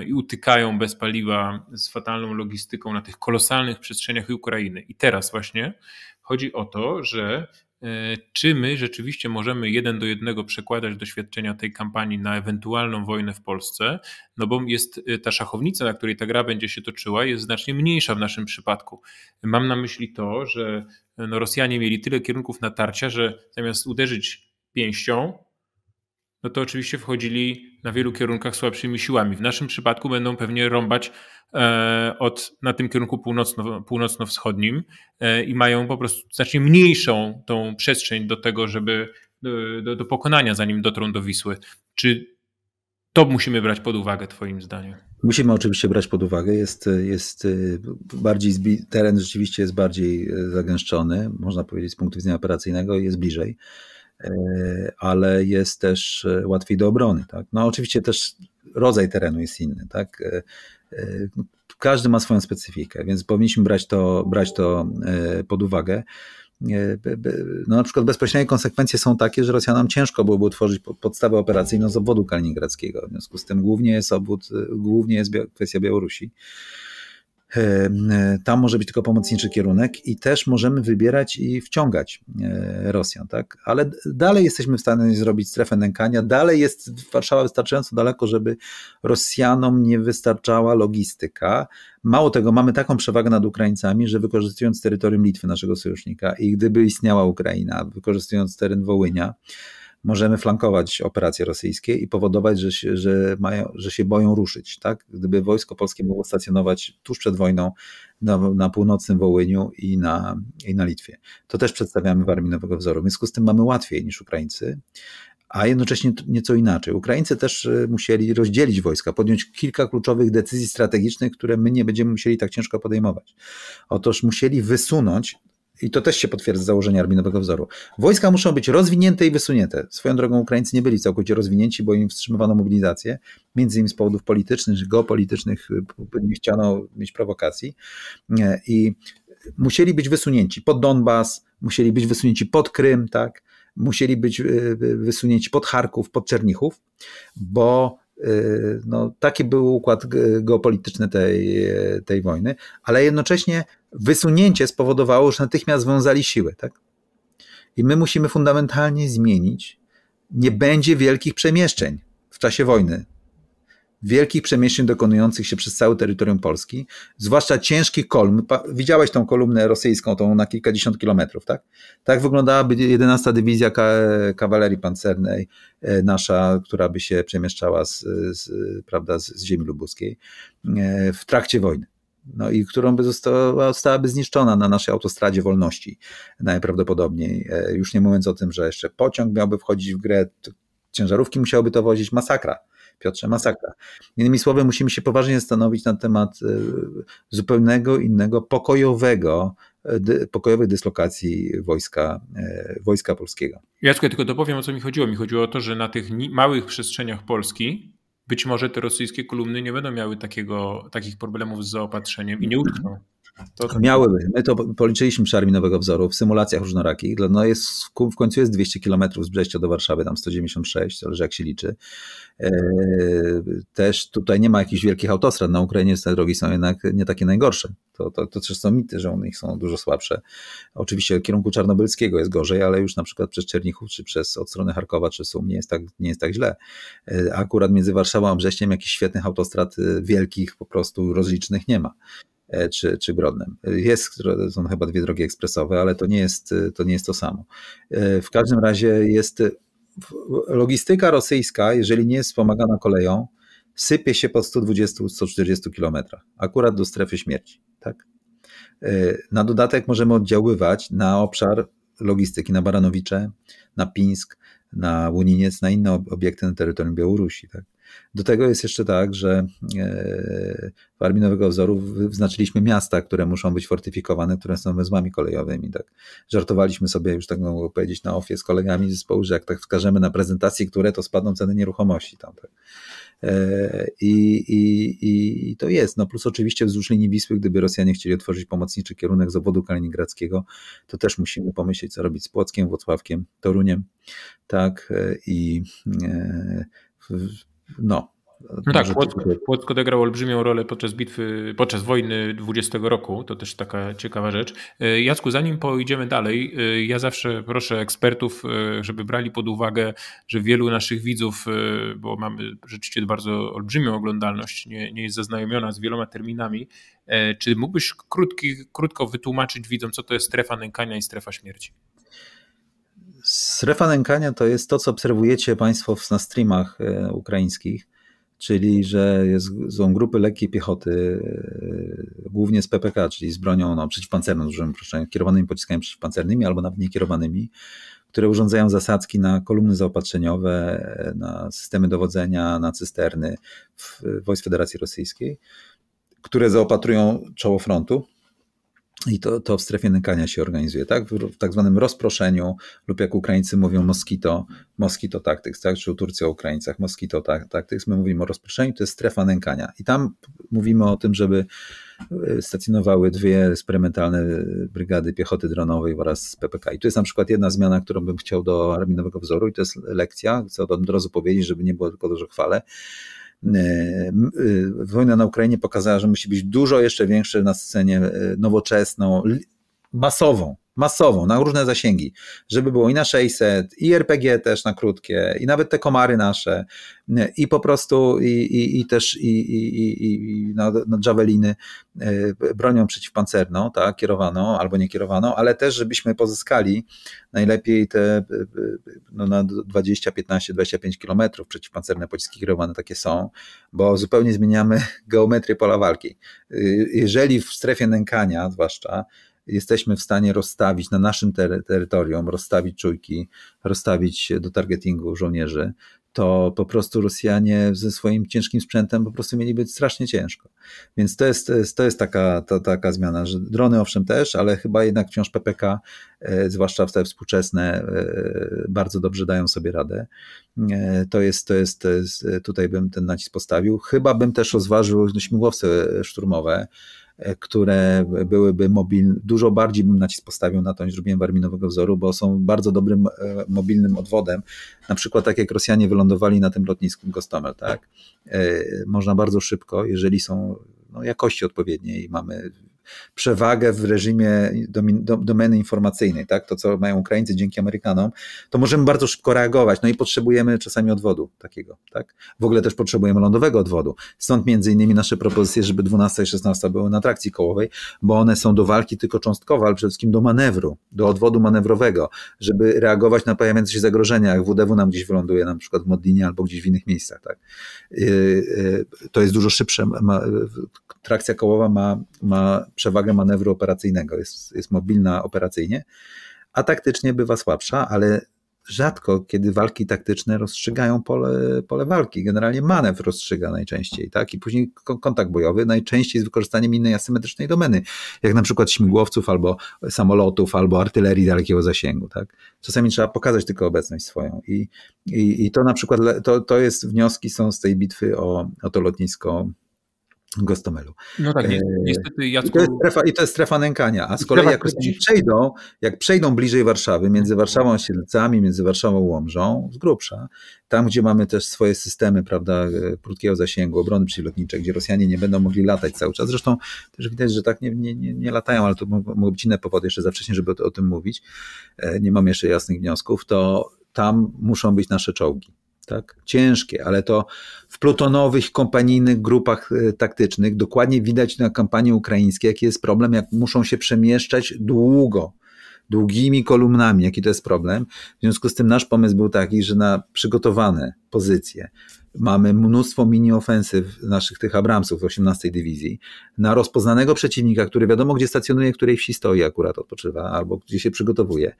i utykają bez paliwa z fatalną logistyką na tych kolosalnych przestrzeniach Ukrainy. I teraz właśnie chodzi o to, że E, czy my rzeczywiście możemy jeden do jednego przekładać doświadczenia tej kampanii na ewentualną wojnę w Polsce, no bo jest e, ta szachownica, na której ta gra będzie się toczyła, jest znacznie mniejsza w naszym przypadku. Mam na myśli to, że no Rosjanie mieli tyle kierunków natarcia, że zamiast uderzyć pięścią, no to oczywiście wchodzili na wielu kierunkach słabszymi siłami. W naszym przypadku będą pewnie rąbać e, od, na tym kierunku północno, północno-wschodnim e, i mają po prostu znacznie mniejszą tą przestrzeń do tego, żeby e, do, do pokonania, zanim dotrą do Wisły. Czy to musimy brać pod uwagę, Twoim zdaniem? Musimy oczywiście brać pod uwagę. Jest, jest bardziej zbi- teren rzeczywiście jest bardziej zagęszczony, można powiedzieć, z punktu widzenia operacyjnego, jest bliżej. E, ale jest też e, łatwiej do obrony. Tak? No oczywiście też rodzaj terenu jest inny. Tak? E, każdy ma swoją specyfikę, więc powinniśmy brać to, brać to pod uwagę. No, na przykład bezpośrednie konsekwencje są takie, że Rosjanom ciężko byłoby utworzyć podstawę operacyjną z obwodu kaliningradzkiego. W związku z tym głównie jest obwód, głównie jest kwestia Białorusi. E, tam może być tylko pomocniczy kierunek i też możemy wybierać i wciągać e, Rosjan, tak? Ale dalej jesteśmy w stanie zrobić strefę nękania, dalej jest Warszawa wystarczająco daleko, żeby Rosjanom nie wystarczała logistyka. Mało tego, mamy taką przewagę nad Ukraińcami, że wykorzystując terytorium Litwy, naszego sojusznika, i gdyby istniała Ukraina, wykorzystując teren Wołynia, możemy flankować operacje rosyjskie i powodować, że się, że mają, że się boją ruszyć. Tak? Gdyby wojsko polskie mogło stacjonować tuż przed wojną na, na północnym Wołyniu i na, i na Litwie. To też przedstawiamy w Armii Nowego Wzoru. W związku z tym mamy łatwiej niż Ukraińcy, a jednocześnie nieco inaczej. Ukraińcy też y, musieli rozdzielić wojska, podjąć kilka kluczowych decyzji strategicznych, które my nie będziemy musieli tak ciężko podejmować. Otóż musieli wysunąć i to też się potwierdza założenie armii nowego wzoru. Wojska muszą być rozwinięte i wysunięte. Swoją drogą Ukraińcy nie byli całkowicie rozwinięci, bo im wstrzymywano mobilizację, między innymi z powodów politycznych, geopolitycznych, y, nie chciano mieć prowokacji. E, I musieli być wysunięci pod Donbas, musieli być wysunięci pod Krym, tak? Musieli być y, y, wysunięci pod Charków, pod Czernichów, bo Y, no, taki był układ geopolityczny tej, tej wojny, ale jednocześnie wysunięcie spowodowało, że natychmiast wiązali siły. Tak? I my musimy fundamentalnie zmienić. Nie będzie wielkich przemieszczeń w czasie wojny wielkich przemieszczeń dokonujących się przez całe terytorium Polski, zwłaszcza ciężkich kolumn. Widziałeś tą kolumnę rosyjską, tą na kilkadziesiąt kilometrów, tak? Tak wyglądałaby 11 Dywizja Kawalerii Pancernej e, nasza, która by się przemieszczała z, z prawda, z, z ziemi lubuskiej e, w trakcie wojny no i którą by została, zostałaby zniszczona na naszej autostradzie wolności najprawdopodobniej. E, już nie mówiąc o tym, że jeszcze pociąg miałby wchodzić w grę, ciężarówki musiałyby to wozić, masakra. Piotrze, masakra. Innymi słowy, musimy się poważnie zastanowić na temat y, zupełnego innego, pokojowego, y, pokojowej dyslokacji wojska, y, wojska polskiego. Ja tylko dopowiem, o co mi chodziło. Mi chodziło o to, że na tych małych przestrzeniach Polski być może te rosyjskie kolumny nie będą miały takiego, takich problemów z zaopatrzeniem i nie utkną. To... Miałyby. My to policzyliśmy przy Armii Nowego Wzoru w symulacjach różnorakich. No jest, w końcu jest 200 km z Brześcia do Warszawy, tam 196, zależy jak się liczy. E, też tutaj nie ma jakichś wielkich autostrad. Na Ukrainie te drogi są jednak nie takie najgorsze. To, to, to też są mity, że one ich są dużo słabsze. Oczywiście w kierunku czarnobylskiego jest gorzej, ale już na przykład przez Czernichów, czy przez od strony Charkowa, czy Sum nie jest tak, nie jest tak źle. E, akurat między Warszawą a Brześciem jakichś świetnych autostrad e, wielkich, po prostu rozlicznych nie ma. E, czy, czy Grodnem. Jest, są chyba dwie drogi ekspresowe, ale to nie jest to, nie jest to samo. E, w każdym razie jest e, logistyka rosyjska, jeżeli nie jest wspomagana koleją, sypie się po 120-140 km, akurat do strefy śmierci. Tak? Na dodatek możemy oddziaływać na obszar logistyki, na Baranowicze, na Pińsk, na Łuniniec, na inne obiekty na terytorium Białorusi. Tak? Do tego jest jeszcze tak, że e, w armii nowego wzoru wyznaczyliśmy miasta, które muszą być fortyfikowane, które są węzłami kolejowymi. Tak. Żartowaliśmy sobie, już tak mogę powiedzieć, na ofie z kolegami z zespołu, że jak tak wskażemy na prezentacji, które to spadną ceny nieruchomości tam. Tak. E, I, i, I to jest. No plus oczywiście wzdłuż linii Wisły, gdyby Rosjanie chcieli otworzyć pomocniczy kierunek z obwodu kaliningradzkiego, to też musimy pomyśleć, co robić z Płockiem, Włocławkiem, Toruniem. Tak. E, I w, no. No tak, Płocko, Płocko odegrał olbrzymią rolę podczas bitwy, podczas wojny 20 roku, to też taka ciekawa rzecz. E, Jacku, zanim pójdziemy dalej, e, ja zawsze proszę ekspertów, e, żeby brali pod uwagę, że wielu naszych widzów, bo mamy rzeczywiście bardzo olbrzymią oglądalność, nie, nie jest zaznajomiona z wieloma terminami. Czy mógłbyś krótki, krótko wytłumaczyć widzom, co to jest strefa nękania i strefa śmierci? Strefa nękania to jest to, co obserwujecie Państwo na streamach e, ukraińskich, czyli że jest, są grupy lekkiej piechoty, e, głównie z PPK, czyli z bronią no, przeciwpancerną, dużym uproszczeniem, kierowanymi pociskami przeciwpancernymi albo nawet niekierowanymi, które urządzają zasadzki na kolumny zaopatrzeniowe, e, na systemy dowodzenia, na cysterny w wojsk Federacji Rosyjskiej, które zaopatrują czoło frontu i to, to w strefie nękania się organizuje, tak? W, w tak zwanym rozproszeniu, lub jak Ukraińcy mówią moskito, moskito tactics, tak? Czy Turcja o Ukraińcach, moskito tactics. My mówimy o rozproszeniu, to jest strefa nękania. I tam mówimy o tym, żeby e, stacjonowały dwie eksperymentalne e, brygady piechoty dronowej oraz PPK. I tu jest na przykład jedna zmiana, którą bym chciał do Armii Nowego Wzoru i to jest lekcja, chcę od razu powiedzieć, żeby nie było tylko dużo chwale. E, e, wojna na Ukrainie pokazała, że musi być dużo jeszcze większe na scenie e, nowoczesną, masową masową, na różne zasięgi, żeby było i na 600, i RPG też na krótkie, i nawet te komary nasze, i po prostu, i, i, i też i, i, i na, na javeliny e, bronią przeciwpancerną, tak, kierowaną albo nie ale też żebyśmy pozyskali najlepiej te e, e, no, na 20, 15, 25 kilometrów przeciwpancerne pociski kierowane takie są, bo zupełnie zmieniamy geometrię pola walki. Jeżeli w strefie nękania zwłaszcza, jesteśmy w stanie rozstawić na naszym ter terytorium, rozstawić czujki, rozstawić do targetingu żołnierzy, to po prostu Rosjanie ze swoim ciężkim sprzętem po prostu mieli być strasznie ciężko. Więc to jest, to jest taka, taka zmiana, że drony owszem też, ale chyba jednak wciąż PPK, e, zwłaszcza te współczesne, e, bardzo dobrze dają sobie radę. E, to jest, to jest, to jest tutaj bym ten nacisk postawił. Chyba bym też rozważył śmigłowce szturmowe, E, które byłyby mobilne. Dużo bardziej bym nacisk postawił na to, niż robiłem warminowego wzoru, bo są bardzo dobrym e, mobilnym odwodem. Na przykład tak jak Rosjanie wylądowali na tym lotnisku Gostomel, tak? E, można bardzo szybko, jeżeli są no, jakości odpowiedniej, mamy przewagę w reżimie domeny informacyjnej, tak? to co mają Ukraińcy dzięki Amerykanom, to możemy bardzo szybko reagować. No i potrzebujemy czasami odwodu takiego. Tak? W ogóle też potrzebujemy lądowego odwodu. Stąd między innymi nasze propozycje, żeby 12 i 16 były na trakcji kołowej, bo one są do walki tylko cząstkowo, ale przede wszystkim do manewru, do odwodu manewrowego, żeby reagować na pojawiające się zagrożenia, jak WDW nam gdzieś wyląduje, na przykład w Modlinie albo gdzieś w innych miejscach. Tak? Yy, yy, to jest dużo szybsze. Ma, trakcja kołowa ma, ma przewagę manewru operacyjnego, jest, jest mobilna operacyjnie, a taktycznie bywa słabsza, ale rzadko kiedy walki taktyczne rozstrzygają pole, pole walki. Generalnie manewr rozstrzyga najczęściej, tak? I później kontakt bojowy, najczęściej z wykorzystaniem innej asymetrycznej domeny, jak na przykład śmigłowców albo samolotów, albo artylerii dalekiego zasięgu, tak? Czasami trzeba pokazać tylko obecność swoją. I, i, i to na przykład, to, to jest, wnioski są z tej bitwy o, o to lotnisko Gostomelu. No tak, e, niestety Jacku... I to jest strefa, i to jest strefa nękania, a z kolei jak przejdą, jak przejdą bliżej Warszawy, między mhm. Warszawą a Siedlcami, między Warszawą a Łomżą, z grubsza, tam gdzie mamy też swoje systemy, prawda, e, krótkiego zasięgu, obrony przylotniczej, gdzie Rosjanie nie będą mogli latać cały czas, zresztą też widać, że tak nie, nie, nie, nie latają, ale to mogą być inne powody, jeszcze za wcześnie, żeby o, o tym mówić, e, nie mam jeszcze jasnych wniosków, to tam muszą być nasze czołgi tak? ciężkie, ale to w plutonowych, kompanijnych grupach e, taktycznych dokładnie widać na kampanii ukraińskiej, jaki jest problem, jak muszą się przemieszczać długo długimi kolumnami. Jaki to jest problem? W związku z tym nasz pomysł był taki, że na przygotowane pozycje mamy mnóstwo mini ofensyw naszych tych Abramsów w 18 dywizji na rozpoznanego przeciwnika, który wiadomo gdzie stacjonuje, której wsi stoi akurat odpoczywa albo gdzie się przygotowuje.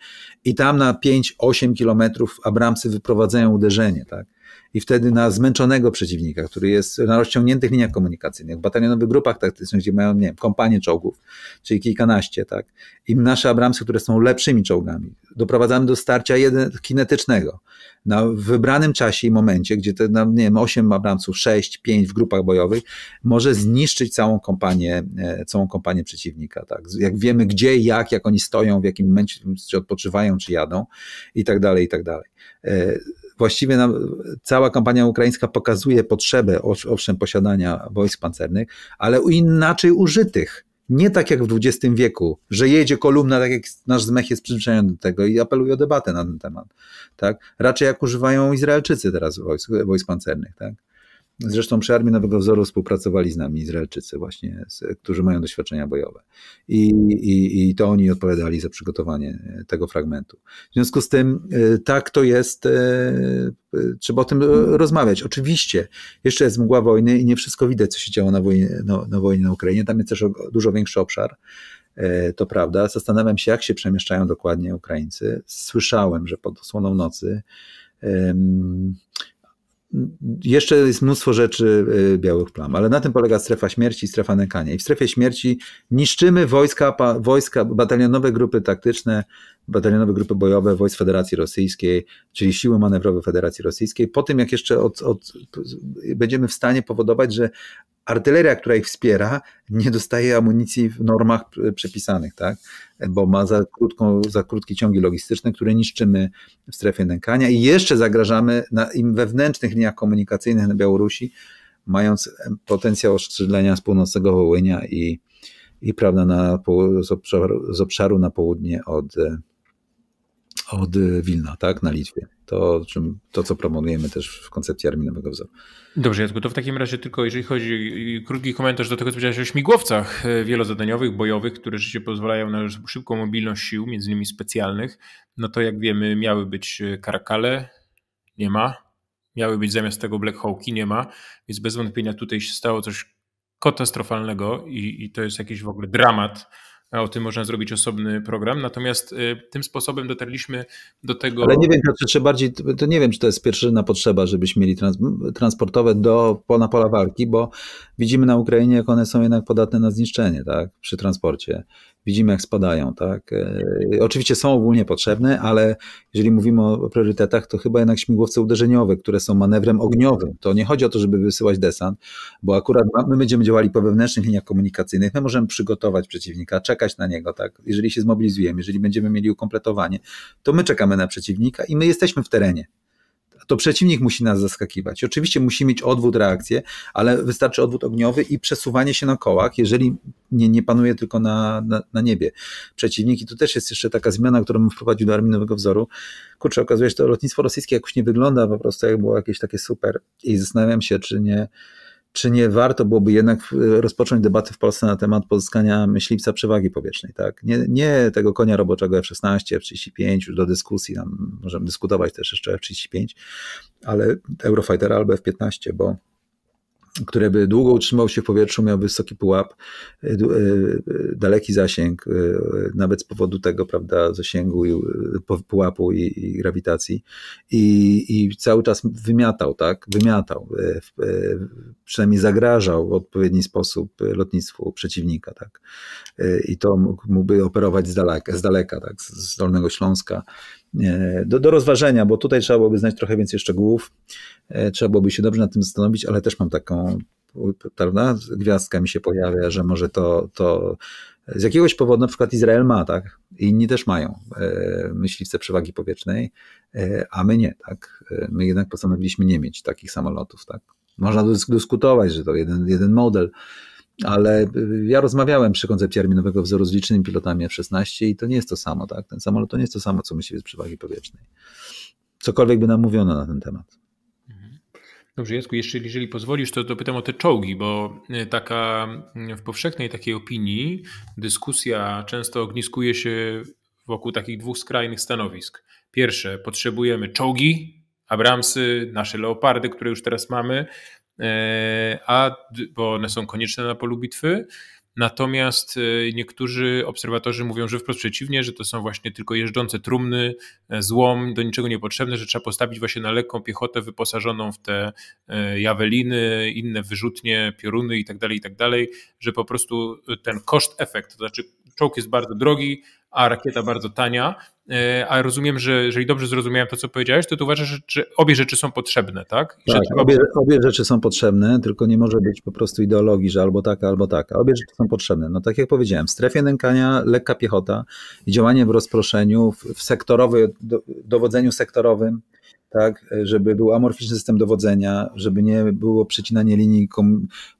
I tam na 5-8 kilometrów Abramsy wyprowadzają uderzenie, tak? i wtedy na zmęczonego przeciwnika, który jest na rozciągniętych liniach komunikacyjnych, w batalionowych grupach taktycznych, gdzie mają, nie wiem, kompanię czołgów, czyli kilkanaście, tak. I nasze Abramsy, które są lepszymi czołgami, doprowadzamy do starcia jeden, kinetycznego. Na wybranym czasie i momencie, gdzie te, nie wiem, 8 Abramsów, 6, 5 w grupach bojowych, może zniszczyć całą kompanię, e, całą kompanię przeciwnika, tak. Jak wiemy gdzie, jak, jak oni stoją, w jakim momencie, czy odpoczywają, czy jadą i tak dalej, i tak dalej. E, właściwie cała kampania ukraińska pokazuje potrzebę, owszem, posiadania wojsk pancernych, ale inaczej użytych. Nie tak jak w XX wieku, że jedzie kolumna, tak jak nasz zmech jest przyzwyczajony do tego i apeluje o debatę na ten temat. Tak? Raczej jak używają Izraelczycy teraz wojsk, wojsk pancernych. Tak? Zresztą przy Armii Nowego Wzoru współpracowali z nami Izraelczycy właśnie, którzy mają doświadczenia bojowe. I, i, I to oni odpowiadali za przygotowanie e, tego fragmentu. W związku z tym e, tak to jest, e, trzeba o tym rozmawiać. Oczywiście jeszcze jest mgła wojny i nie wszystko widać, co się działo na wojnie no, na, wojnie na Ukrainie. Tam jest też dużo większy obszar. To prawda. Zastanawiam się, jak się przemieszczają dokładnie Ukraińcy. Słyszałem, że pod osłoną nocy jeszcze jest mnóstwo rzeczy y, białych plam, ale na tym polega strefa śmierci i strefa nękania. I w strefie śmierci niszczymy wojska, wojska batalionowe grupy taktyczne, batalionowe grupy bojowe wojsk Federacji Rosyjskiej, czyli siły manewrowe Federacji Rosyjskiej, po tym jak jeszcze od, od, będziemy w stanie powodować, że artyleria, która ich wspiera, nie dostaje amunicji w normach przepisanych, tak? bo ma za, krótką, za krótkie ciągi logistyczne, które niszczymy w strefie nękania i jeszcze zagrażamy na im wewnętrznych liniach komunikacyjnych na Białorusi, mając potencjał oszczędzania z północnego Wołynia i, i prawda, na, z, obszaru, z obszaru na południe od, e, od Wilna, tak, na Litwie to, czym, to co promujemy też w koncepcji Nowego wzoru. Dobrze, Jacku, to w takim razie tylko jeżeli chodzi krótki komentarz do tego, co powiedziałeś o śmigłowcach e, wielozadaniowych, bojowych, które rzeczywiście pozwalają na szybką mobilność sił, między innymi specjalnych, no to jak wiemy miały być e, karakale, nie ma, miały być zamiast tego Black Hawki, nie ma, więc bez wątpienia tutaj się stało coś katastrofalnego i, i to jest jakiś w ogóle dramat, a o tym można zrobić osobny program. Natomiast y, tym sposobem dotarliśmy do tego. Ale nie wiem, czy czy bardziej, to nie wiem, czy to jest pierwszyna potrzeba, żebyśmy mieli trans, transportowe do pola, pola walki, bo widzimy na Ukrainie, jak one są jednak podatne na zniszczenie, tak, przy transporcie widzimy jak spadają. Tak? E, oczywiście są ogólnie potrzebne, ale jeżeli mówimy o priorytetach, to chyba jednak śmigłowce uderzeniowe, które są manewrem ogniowym. To nie chodzi o to, żeby wysyłać desant, bo akurat my będziemy działali po wewnętrznych liniach komunikacyjnych, my możemy przygotować przeciwnika, czekać na niego. Tak? Jeżeli się zmobilizujemy, jeżeli będziemy mieli ukompletowanie, to my czekamy na przeciwnika i my jesteśmy w terenie to przeciwnik musi nas zaskakiwać. Oczywiście musi mieć odwód reakcję, ale wystarczy odwód ogniowy i przesuwanie się na kołach, jeżeli nie, nie panuje tylko na, na, na niebie przeciwnik. I tu też jest jeszcze taka zmiana, którą wprowadził do nowego wzoru. Kurczę, okazuje się, że to lotnictwo rosyjskie jakoś nie wygląda po prostu jak było jakieś takie super i zastanawiam się, czy nie czy nie warto byłoby jednak e, rozpocząć debaty w Polsce na temat pozyskania myśliwca przewagi powietrznej, tak? Nie, nie tego konia roboczego F-16, F-35 już do dyskusji, możemy dyskutować też jeszcze F-35, ale Eurofightera albo F-15, bo które by długo utrzymał się w powietrzu, miał wysoki pułap, e, e, e, daleki zasięg, nawet z powodu tego, prawda, zasięgu i pułapu i, i grawitacji. I, I, cały czas wymiatał, tak? Wymiatał, przynajmniej zagrażał w odpowiedni sposób lotnictwu przeciwnika, tak? I to mógłby operować z daleka, z daleka tak? Z Dolnego Śląska E, do, do rozważenia, bo tutaj trzeba byłoby znać trochę więcej szczegółów, e, trzeba byłoby się dobrze nad tym zastanowić, ale też mam taką, prawda, gwiazdka mi się pojawia, że może to, to z jakiegoś powodu na przykład Izrael ma, tak? Inni też mają e, myśliwce przewagi powietrznej, a my nie, tak? My jednak postanowiliśmy nie mieć takich samolotów, tak? Można dyskutować, że to jeden, jeden model, ale y, ja rozmawiałem przy koncepcji arminowego wzoru z licznymi pilotami F-16 i to nie jest to samo, tak? Ten samolot to nie jest to samo, co myśliwiec przewagi powietrznej. Cokolwiek by nam mówiono na ten temat. Mhm. Dobrze, Jacku, jeszcze jeżeli pozwolisz, to dopytam o te czołgi, bo y, taka y, w powszechnej takiej opinii dyskusja często ogniskuje się wokół takich dwóch skrajnych stanowisk. Pierwsze, potrzebujemy czołgi, Abramsy, nasze leopardy, które już teraz mamy, E, a, bo one są konieczne na polu bitwy. Natomiast e, niektórzy obserwatorzy mówią, że wprost przeciwnie, że to są właśnie tylko jeżdżące trumny, e, złom, do niczego niepotrzebne, że trzeba postawić właśnie na lekką piechotę wyposażoną w te jaweliny, inne wyrzutnie, pioruny itd., tak itd., tak że po prostu ten koszt-efekt, to znaczy czołg jest bardzo drogi, a rakieta bardzo tania, E, a rozumiem, że jeżeli dobrze zrozumiałem to, co powiedziałeś, to tu uważasz, że obie rzeczy są potrzebne, tak? tak trzeba... obie, obie, rzeczy są potrzebne, tylko nie może być po prostu ideologii, że albo taka, albo taka. Obie rzeczy są potrzebne. No tak jak powiedziałem, w strefie nękania lekka piechota, działanie w rozproszeniu, w, sektorowym, dowodzeniu sektorowym, tak, żeby był amorficzny system dowodzenia, żeby nie było przecinanie linii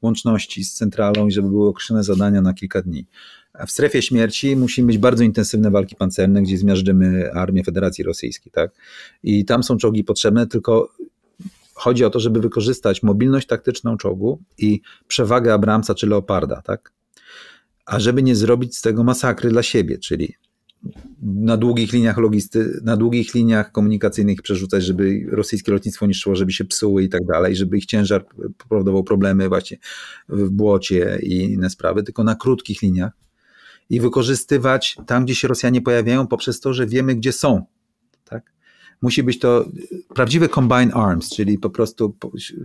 łączności z centralą i żeby były określone zadania na kilka dni w strefie śmierci musi być bardzo intensywne walki pancerne, gdzie zmiażdżymy armię Federacji Rosyjskiej. Tak? I tam są czołgi potrzebne, tylko chodzi o to, żeby wykorzystać mobilność taktyczną czołgu i przewagę Abramsa czy Leoparda. Tak? A żeby nie zrobić z tego masakry dla siebie, czyli na długich liniach logisty, na długich liniach komunikacyjnych przerzucać, żeby rosyjskie lotnictwo niszczyło, żeby się psuły i tak dalej, żeby ich ciężar powodował problemy właśnie w błocie i inne sprawy, tylko na krótkich liniach i wykorzystywać tam, gdzie się Rosjanie pojawiają, poprzez to, że wiemy, gdzie są. Tak? Musi być to e, prawdziwe combined arms, czyli po prostu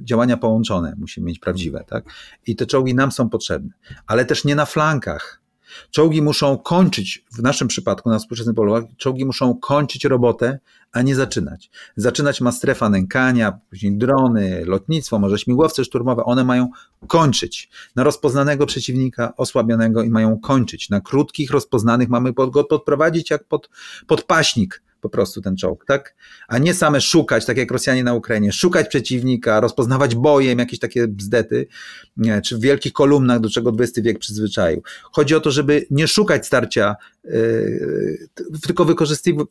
działania połączone, musi mieć prawdziwe. Tak? I te czołgi nam są potrzebne, ale też nie na flankach Czołgi muszą kończyć, w naszym przypadku, na współczesnych polach, czołgi muszą kończyć robotę, a nie zaczynać. Zaczynać ma strefa nękania, później drony, lotnictwo, może śmigłowce szturmowe, one mają kończyć. Na rozpoznanego przeciwnika, osłabionego i mają kończyć. Na krótkich, rozpoznanych mamy go podprowadzić jak pod, podpaśnik po prostu ten czołg, tak? A nie same szukać, tak jak Rosjanie na Ukrainie, szukać przeciwnika, rozpoznawać bojem jakieś takie bzdety, nie, czy w wielkich kolumnach, do czego XX wiek przyzwyczaił. Chodzi o to, żeby nie szukać starcia Y, y, tylko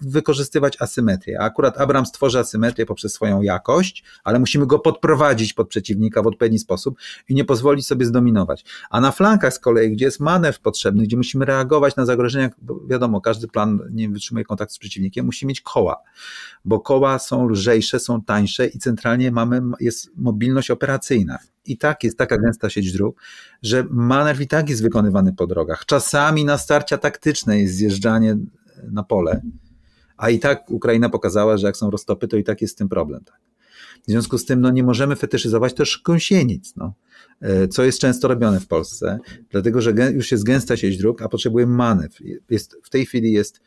wykorzystywać asymetrię. A akurat Abram stworzy asymetrię poprzez swoją jakość, ale musimy go podprowadzić pod przeciwnika w odpowiedni sposób i nie pozwolić sobie zdominować. A na flankach z kolei, gdzie jest manewr potrzebny, gdzie musimy reagować na zagrożenia, wiadomo, każdy plan nie wytrzymuje kontaktu z przeciwnikiem, musi mieć koła, bo koła są lżejsze, są tańsze i centralnie mamy, jest mobilność operacyjna i tak jest taka gęsta sieć dróg, że manewr i tak jest wykonywany po drogach. Czasami na starcia taktyczne jest zjeżdżanie na pole, a i tak Ukraina pokazała, że jak są roztopy, to i tak jest z tym problem. Tak? W związku z tym no, nie możemy fetyszyzować też gąsienic, no, e, co jest często robione w Polsce, dlatego że już jest gęsta sieć dróg, a potrzebuje manewr. Jest, w tej chwili jest,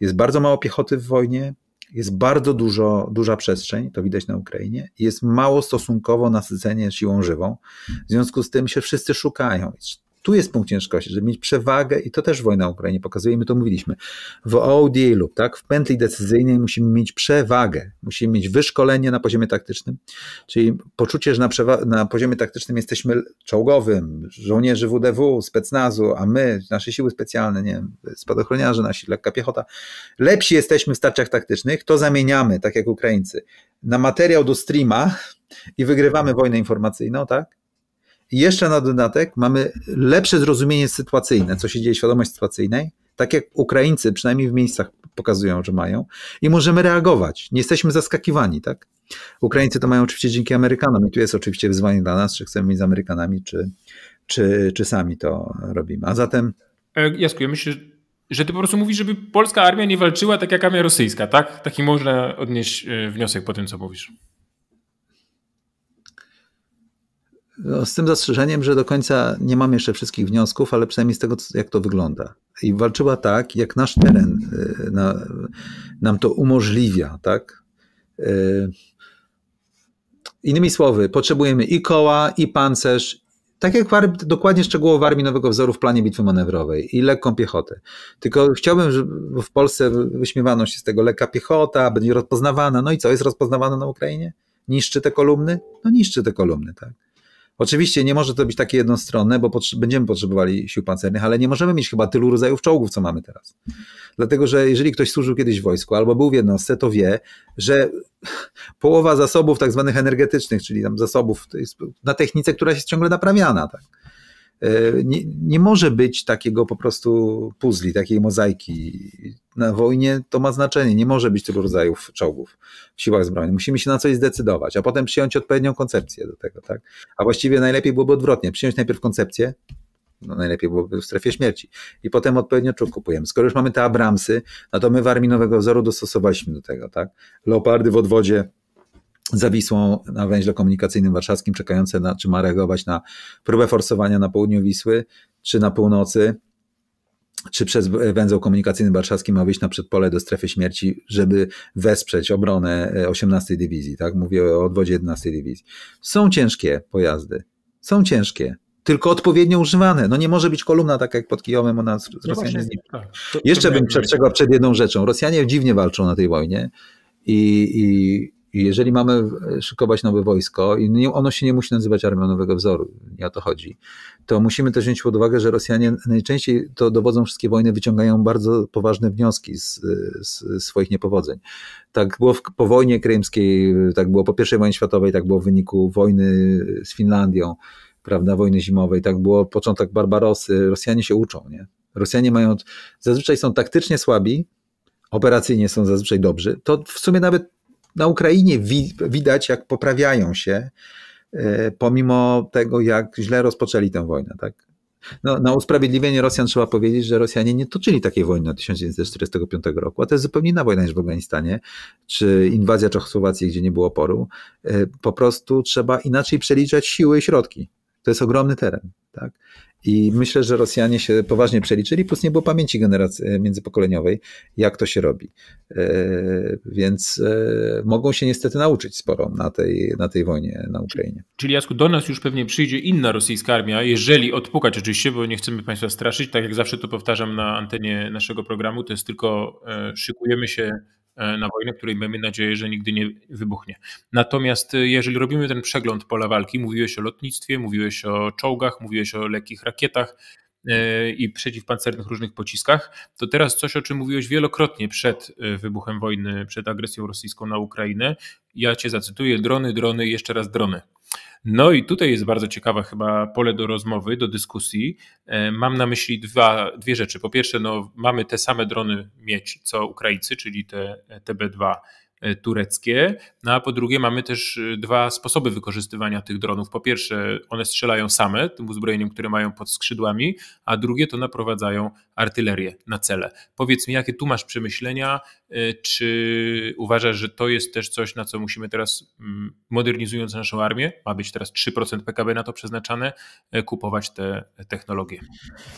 jest bardzo mało piechoty w wojnie, jest bardzo dużo, duża przestrzeń, to widać na Ukrainie, jest mało stosunkowo nasycenie siłą żywą. W związku z tym się wszyscy szukają. Tu jest punkt ciężkości, żeby mieć przewagę i to też wojna Ukrainie pokazuje my to mówiliśmy. W ODA lub tak, w pętli decyzyjnej musimy mieć przewagę, musimy mieć wyszkolenie na poziomie taktycznym, czyli poczucie, że na, na poziomie taktycznym jesteśmy czołgowym, żołnierzy WDW, specnazu, a my, nasze siły specjalne, nie wiem, spadochroniarze nasi, lekka piechota, lepsi jesteśmy w starciach taktycznych, to zamieniamy, tak jak Ukraińcy, na materiał do streama i wygrywamy wojnę informacyjną, tak? Jeszcze na dodatek mamy lepsze zrozumienie sytuacyjne, co się dzieje, świadomość sytuacyjnej, tak jak Ukraińcy przynajmniej w miejscach pokazują, że mają, i możemy reagować. Nie jesteśmy zaskakiwani, tak? Ukraińcy to mają oczywiście dzięki Amerykanom, i tu jest oczywiście wyzwanie dla nas, czy chcemy mieć z Amerykanami, czy, czy, czy sami to robimy. A zatem. E, Jasku, ja myślę, że ty po prostu mówisz, żeby polska armia nie walczyła tak jak armia rosyjska, tak? Taki można odnieść e, wniosek po tym, co mówisz. No, z tym zastrzeżeniem, że do końca nie mam jeszcze wszystkich wniosków, ale przynajmniej z tego, jak to wygląda. I walczyła tak, jak nasz teren y, na, nam to umożliwia, tak? Y, innymi słowy, potrzebujemy i koła, i pancerz, tak jak w, dokładnie szczegółowo w Armii Nowego Wzoru w planie bitwy manewrowej i lekką piechotę. Tylko chciałbym, żeby w Polsce wyśmiewano się z tego lekka piechota, będzie rozpoznawana. No i co, jest rozpoznawana na Ukrainie? Niszczy te kolumny? No niszczy te kolumny, tak. Oczywiście nie może to być takie jednostronne, bo potrze będziemy potrzebowali sił pancernych, ale nie możemy mieć chyba tylu rodzajów czołgów, co mamy teraz. Dlatego, że jeżeli ktoś służył kiedyś w wojsku albo był w jednostce, to wie, że połowa zasobów tak zwanych energetycznych, czyli tam zasobów, to jest na technice, która jest ciągle naprawiana. Tak? E, nie, nie może być takiego po prostu puzli, takiej mozaiki. Na wojnie to ma znaczenie, nie może być tylu rodzajów czołgów w siłach zbrojnych. Musimy się na coś zdecydować, a potem przyjąć odpowiednią koncepcję do tego, tak? A właściwie najlepiej byłoby odwrotnie, przyjąć najpierw koncepcję, no najlepiej byłoby w strefie śmierci. I potem odpowiednio czołg kupujemy. Skoro już mamy te Abramsy, no to my w armii nowego wzoru dostosowaliśmy do tego, tak? Leopardy w odwodzie, Zawisłą na węźle komunikacyjnym warszawskim, czekające na, czy ma reagować na próbę forsowania na południu Wisły, czy na północy, czy przez węzeł komunikacyjny warszawski ma wyjść na przedpole do strefy śmierci, żeby wesprzeć obronę 18 e, dywizji, tak? Mówię o odwodzie 11 dywizji. Są ciężkie pojazdy, są ciężkie, tylko odpowiednio używane. No nie może być kolumna tak jak pod Kijowem, ona z no właśnie, tak. to, Jeszcze bym przestrzegał przed jedną rzeczą. Rosjanie dziwnie walczą na tej wojnie i, i i jeżeli mamy e, szykować nowe wojsko, i ono się nie musi nazywać armią nowego wzoru, nie o to chodzi, to musimy też wziąć pod uwagę, że Rosjanie najczęściej to dowodzą wszystkie wojny, wyciągają bardzo poważne wnioski z, z swoich niepowodzeń. Tak było w, po wojnie krymskiej, tak było po I wojnie światowej, tak było w wyniku wojny z Finlandią, prawda, wojny zimowej, tak było początek Barbarosy. Rosjanie się uczą, nie? Rosjanie mają, zazwyczaj są taktycznie słabi, operacyjnie są zazwyczaj dobrzy. To w sumie nawet na Ukrainie wi widać, jak poprawiają się, e, pomimo tego, jak źle rozpoczęli tę wojnę. Tak? No, na usprawiedliwienie Rosjan trzeba powiedzieć, że Rosjanie nie toczyli takiej wojny od 1945 roku, a to jest zupełnie inna wojna niż w Afganistanie, czy inwazja Czechosłowacji, gdzie nie było oporu. E, po prostu trzeba inaczej przeliczać siły i środki. To jest ogromny teren. Tak? I myślę, że Rosjanie się poważnie przeliczyli, plus nie było pamięci generacji e, międzypokoleniowej, jak to się robi. E, więc e, mogą się niestety nauczyć sporo na tej, na tej wojnie na Ukrainie. Czyli Jasku, do nas już pewnie przyjdzie inna rosyjska armia, jeżeli odpukać oczywiście, bo nie chcemy Państwa straszyć, tak jak zawsze to powtarzam na antenie naszego programu, to jest tylko szykujemy się E, na wojnę, której mamy nadzieję, że nigdy nie wybuchnie. Natomiast e, jeżeli robimy ten przegląd pola walki, mówiłeś o lotnictwie, mówiłeś o czołgach, mówiłeś o lekkich rakietach, e, i przeciwpancernych różnych pociskach, to teraz coś, o czym mówiłeś wielokrotnie przed wybuchem wojny, przed agresją rosyjską na Ukrainę. Ja cię zacytuję: drony, drony, jeszcze raz drony. No i tutaj jest bardzo ciekawe chyba pole do rozmowy, do dyskusji. E, mam na myśli dwa, dwie rzeczy. Po pierwsze, no, mamy te same drony mieć co Ukraińcy, czyli te TB2 E, tureckie. No a po drugie mamy też e, dwa sposoby wykorzystywania tych dronów. Po pierwsze one strzelają same tym uzbrojeniem, które mają pod skrzydłami, a drugie to naprowadzają artylerię na cele. Powiedz mi, jakie tu masz przemyślenia, e, czy uważasz, że to jest też coś, na co musimy teraz, mm, modernizując naszą armię, ma być teraz 3% PKB na to przeznaczane, kupować te technologie?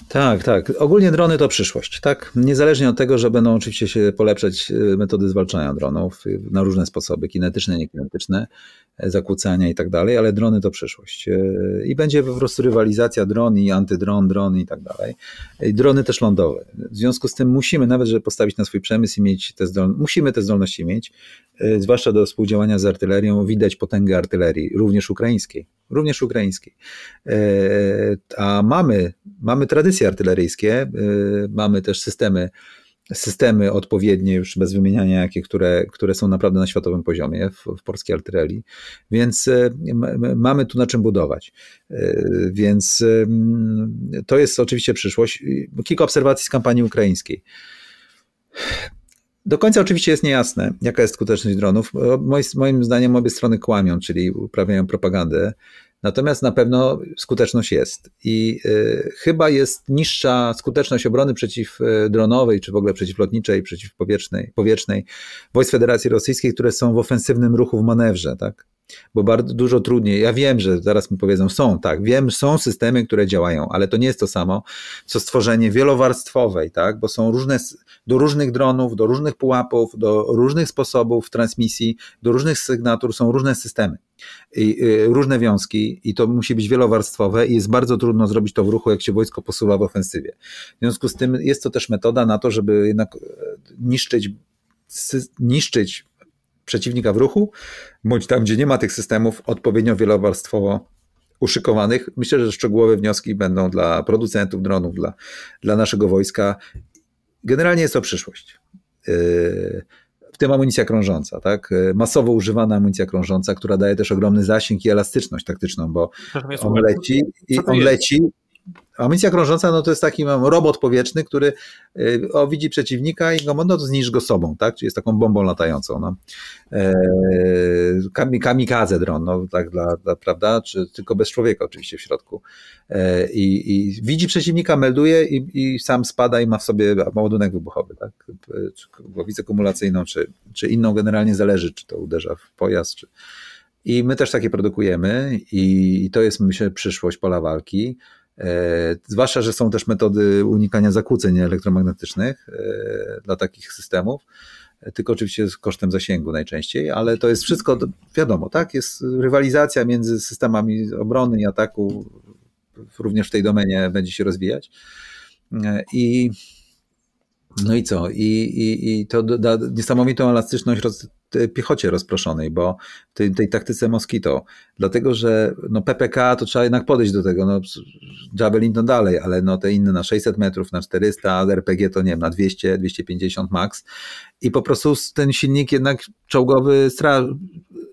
Tak, tak. Ogólnie drony to przyszłość, tak? Niezależnie od tego, że będą oczywiście się polepszać metody zwalczania dronów, na różne sposoby, kinetyczne, niekinetyczne, e, zakłócania i tak dalej, ale drony to przyszłość. E, I będzie po prostu rywalizacja dron i antydron, dron i tak dalej. E, I drony też lądowe. W związku z tym musimy nawet, żeby postawić na swój przemysł i mieć te zdolności, musimy te zdolności mieć, zwłaszcza do współdziałania z artylerią, widać potęgę artylerii, również ukraińskiej. Również ukraińskiej. A mamy, mamy tradycje artyleryjskie, mamy też systemy systemy odpowiednie, już bez wymieniania jakie, które, które są naprawdę na światowym poziomie w, w polskiej artylerii. Więc e, mamy tu na czym budować. E, więc e, to jest oczywiście przyszłość. Kilka obserwacji z kampanii ukraińskiej. Do końca oczywiście jest niejasne, jaka jest skuteczność dronów. Moim, moim zdaniem obie strony kłamią, czyli uprawiają propagandę. Natomiast na pewno skuteczność jest i y, chyba jest niższa skuteczność obrony przeciwdronowej, czy w ogóle przeciwlotniczej, przeciwpowietrznej powietrznej wojsk Federacji Rosyjskiej, które są w ofensywnym ruchu w manewrze, tak? Bo bardzo dużo trudniej. Ja wiem, że zaraz mi powiedzą, są, tak, wiem, są systemy, które działają, ale to nie jest to samo, co stworzenie wielowarstwowej, tak? Bo są różne, do różnych dronów, do różnych pułapów, do różnych sposobów transmisji, do różnych sygnatur są różne systemy i, y, różne wiązki i to musi być wielowarstwowe i jest bardzo trudno zrobić to w ruchu, jak się wojsko posuwa w ofensywie. W związku z tym jest to też metoda na to, żeby jednak e, niszczyć, niszczyć przeciwnika w ruchu, bądź tam, gdzie nie ma tych systemów odpowiednio wielowarstwowo uszykowanych. Myślę, że szczegółowe wnioski będą dla producentów dronów, dla, dla naszego wojska. Generalnie jest to przyszłość. Yy, tym amunicja krążąca, tak? Y, masowo używana amunicja krążąca, która daje też ogromny zasięg i elastyczność taktyczną, bo on leci i on leci Amunicja krążąca no to jest taki mam robot powietrzny, który y, o, widzi przeciwnika i go no, zniszcz go sobą, tak? Czyli jest taką bombą latającą. No. E, dron, no, tak dla, dla, prawda? Czy tylko bez człowieka oczywiście w środku. E, i, i, widzi przeciwnika, melduje i, i, sam spada i ma w sobie ładunek wybuchowy, tak? Czy głowicę kumulacyjną, czy, czy inną generalnie zależy, czy to uderza w pojazd, czy... I my też takie produkujemy i, i to jest myślę przyszłość pola walki. E, zwłaszcza, że są też metody unikania zakłóceń elektromagnetycznych e, dla takich systemów tylko oczywiście z kosztem zasięgu najczęściej, ale to jest wszystko, wiadomo, tak? Jest rywalizacja między systemami obrony i ataku, również w tej domenie będzie się rozwijać. E, I no i co? I, i, i to da niesamowitą elastyczność piechocie rozproszonej, bo tej, tej taktyce Moskito. Dlatego, że no PPK to trzeba jednak podejść do tego. No, Javelin to dalej, ale no te inne na 600 metrów, na 400, RPG to nie wiem, na 200, 250 max. I po prostu ten silnik jednak czołgowy,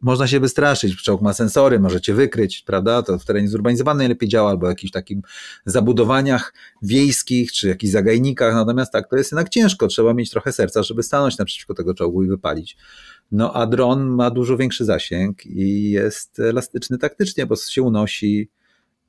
można się wystraszyć. Czołg ma sensory, możecie wykryć, prawda? To w terenie zurbanizowanym najlepiej działa, albo w jakichś takich zabudowaniach wiejskich, czy jakichś zagajnikach. Natomiast tak, to jest jednak ciężko. Trzeba mieć trochę serca, żeby stanąć naprzeciwko tego czołgu i wypalić. No a dron ma dużo większy zasięg i jest elastyczny taktycznie, bo się unosi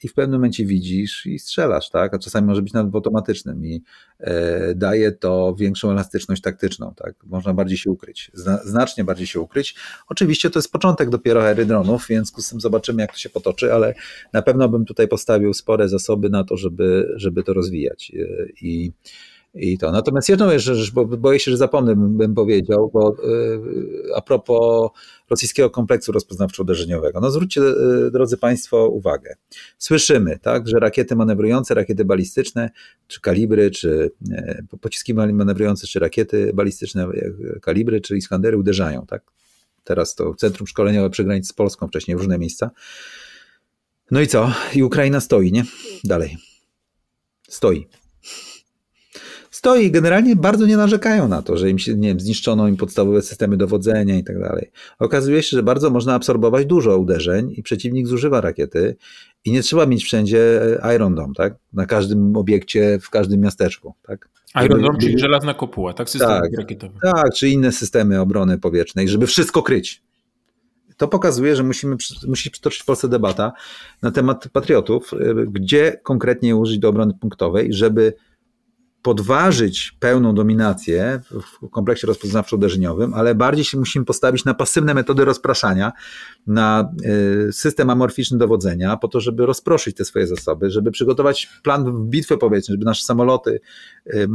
i w pewnym momencie widzisz i strzelasz, tak? A czasami może być nawet automatycznym i e, daje to większą elastyczność taktyczną, tak? Można bardziej się ukryć, znacznie bardziej się ukryć. Oczywiście to jest początek dopiero ery dronów, w związku z tym zobaczymy, jak to się potoczy, ale na pewno bym tutaj postawił spore zasoby na to, żeby, żeby to rozwijać e, i i to. Natomiast jedną rzecz, bo boję się, że zapomnę, bym powiedział, bo y, a propos rosyjskiego kompleksu rozpoznawczo-uderzeniowego. No zwróćcie, y, drodzy Państwo, uwagę. Słyszymy, tak, że rakiety manewrujące, rakiety balistyczne, czy kalibry, czy y, pociski manewrujące, czy rakiety balistyczne, kalibry, czy Iskandery uderzają, tak? Teraz to Centrum Szkoleniowe przy granicy z Polską, wcześniej różne miejsca. No i co? I Ukraina stoi, nie? Dalej. Stoi stoi i generalnie bardzo nie narzekają na to, że im się, nie wiem, zniszczono im podstawowe systemy dowodzenia i tak dalej. Okazuje się, że bardzo można absorbować dużo uderzeń i przeciwnik zużywa rakiety i nie trzeba mieć wszędzie e, Iron Dome, tak? Na każdym obiekcie, w każdym miasteczku, tak? Iron Dome, czyli żelazna kopuła, tak? System tak, rakietowy. Tak, czy inne systemy obrony powietrznej, żeby wszystko kryć. To pokazuje, że musimy, musi przytoczyć w Polsce debata na temat patriotów, e, gdzie konkretnie użyć do obrony punktowej, żeby podważyć pełną dominację w kompleksie rozpoznawczo-uderzeniowym, ale bardziej się musimy postawić na pasywne metody rozpraszania, na y, system amorficzny dowodzenia, po to, żeby rozproszyć te swoje zasoby, żeby przygotować plan bitwy powietrznej, żeby nasze samoloty y,